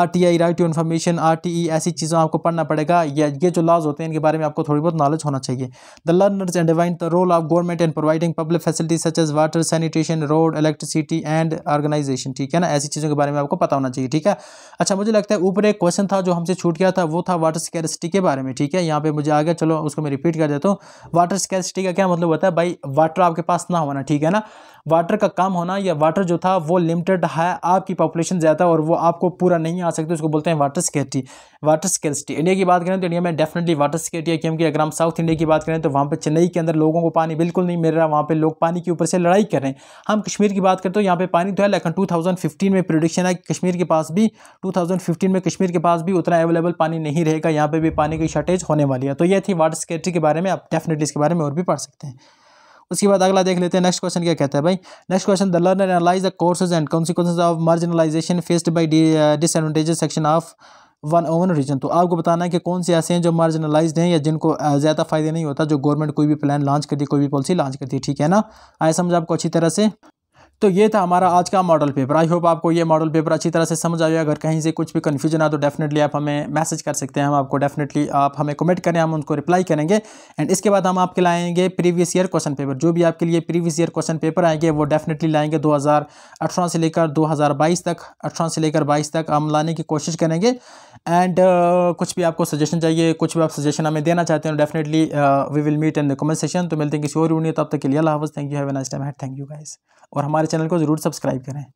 R T I right to information R T E ऐसी चीज़ों आपको पढ़ना पड़ेगा या ये जो लॉज होते हैं इनके बारे में आपको थोड़ी बहुत नॉलेज होना चाहिए the learners and divine the role of government and providing public facilities such as water sanitation road electricity and organisation ठीक है ना ऐसी चीज़ों के बारे में आपको पता होना चाहिए ठीक है अच्छा मुझे लगता है ऊपर एक क्वेश्चन था जो हमसे छूट गया था वो था वाटर स्कैरसिटी के बारे में ठीक है यहाँ पे मुझे आ गया चलो उसको मैं रिपीट कर देता हूँ वाटर स्कैरसिटी का क्या मतलब होता है भाई वाटर आपके पास ना होना ठीक है ना वाटर का कम होना या वाटर जो था वो लिमिटेड है आपकी पॉपुलेशन ज़्यादा और वो आपको पूरा नहीं आ सकती उसको बोलते हैं water security water scarcity India की बात करें तो इंडिया में डेफिनेटली वाटर सिक्योरिटी है क्योंकि अगर हम साउथ इंडिया की बात करें तो वहाँ पर चेन्नई के अंदर लोगों को पानी बिल्कुल नहीं मिल रहा वहाँ पर लोग पानी के ऊपर से लड़ाई कर रहे हैं हम कश्मीर की बात करते हैं तो यहाँ पर पानी तो है लेकिन टू में प्रोडिक्शन है कश्मीर के पास भी टू में कश्मीर के पास भी उतना अवेलेबल पानी नहीं रहेगा यहाँ पर भी पानी की शॉर्टेज होने वाली है तो ये थी वाटर सिक्योरिटी के बारे में आप डेफिनेटली इसके बारे में और भी पढ़ सकते हैं उसके बाद अगला देख लेते हैं नेक्स्ट क्वेश्चन क्या कहता है भाई next question the learner analyse the causes and consequences of marginalisation faced by disadvantages section of one own region तो आपको बताना है कि कौन से ऐसे हैं जो मार्जिनलाइज्ड हैं या जिनको uh, ज़्यादा फायदे नहीं होता जो गवर्नमेंट कोई भी प्लान लॉन्च करती है कोई भी पॉलिसी लॉन्च करती है ठीक है ना आए समझ आपको अच्छी तरह से तो ये था हमारा आज का मॉडल पेपर आई होप आपको ये मॉडल पेपर अच्छी तरह से समझ आया अगर कहीं से कुछ भी कन्फ्यूजन आ तो डेफिनेटली आप हमें मैसेज कर सकते हैं हम आपको डेफिनेटली आप हमें कमेंट करें हम उनको रिप्लाई करेंगे एंड इसके बाद हम आपके लाएंगे प्रीवियस ईयर क्वेश्चन पेपर जो भी आपके लिए प्रीवियस ईयर क्वेश्चन पेपर आएंगे वो डेफिनेटली लाएंगे दो से लेकर दो तक अठारह से लेकर बाईस तक हम लाने की कोशिश करेंगे एंड uh, कुछ भी आपको सजेशन चाहिए कुछ भी आप सजेशन हमें देना चाहते हैं definitely we will meet in the comment session तो मिलते हैं किसी और वीडियो तो तक के लिए अला हाफ़ thank you have nice time had thank you guys और हमारे चैनल को ज़रूर सब्सक्राइब करें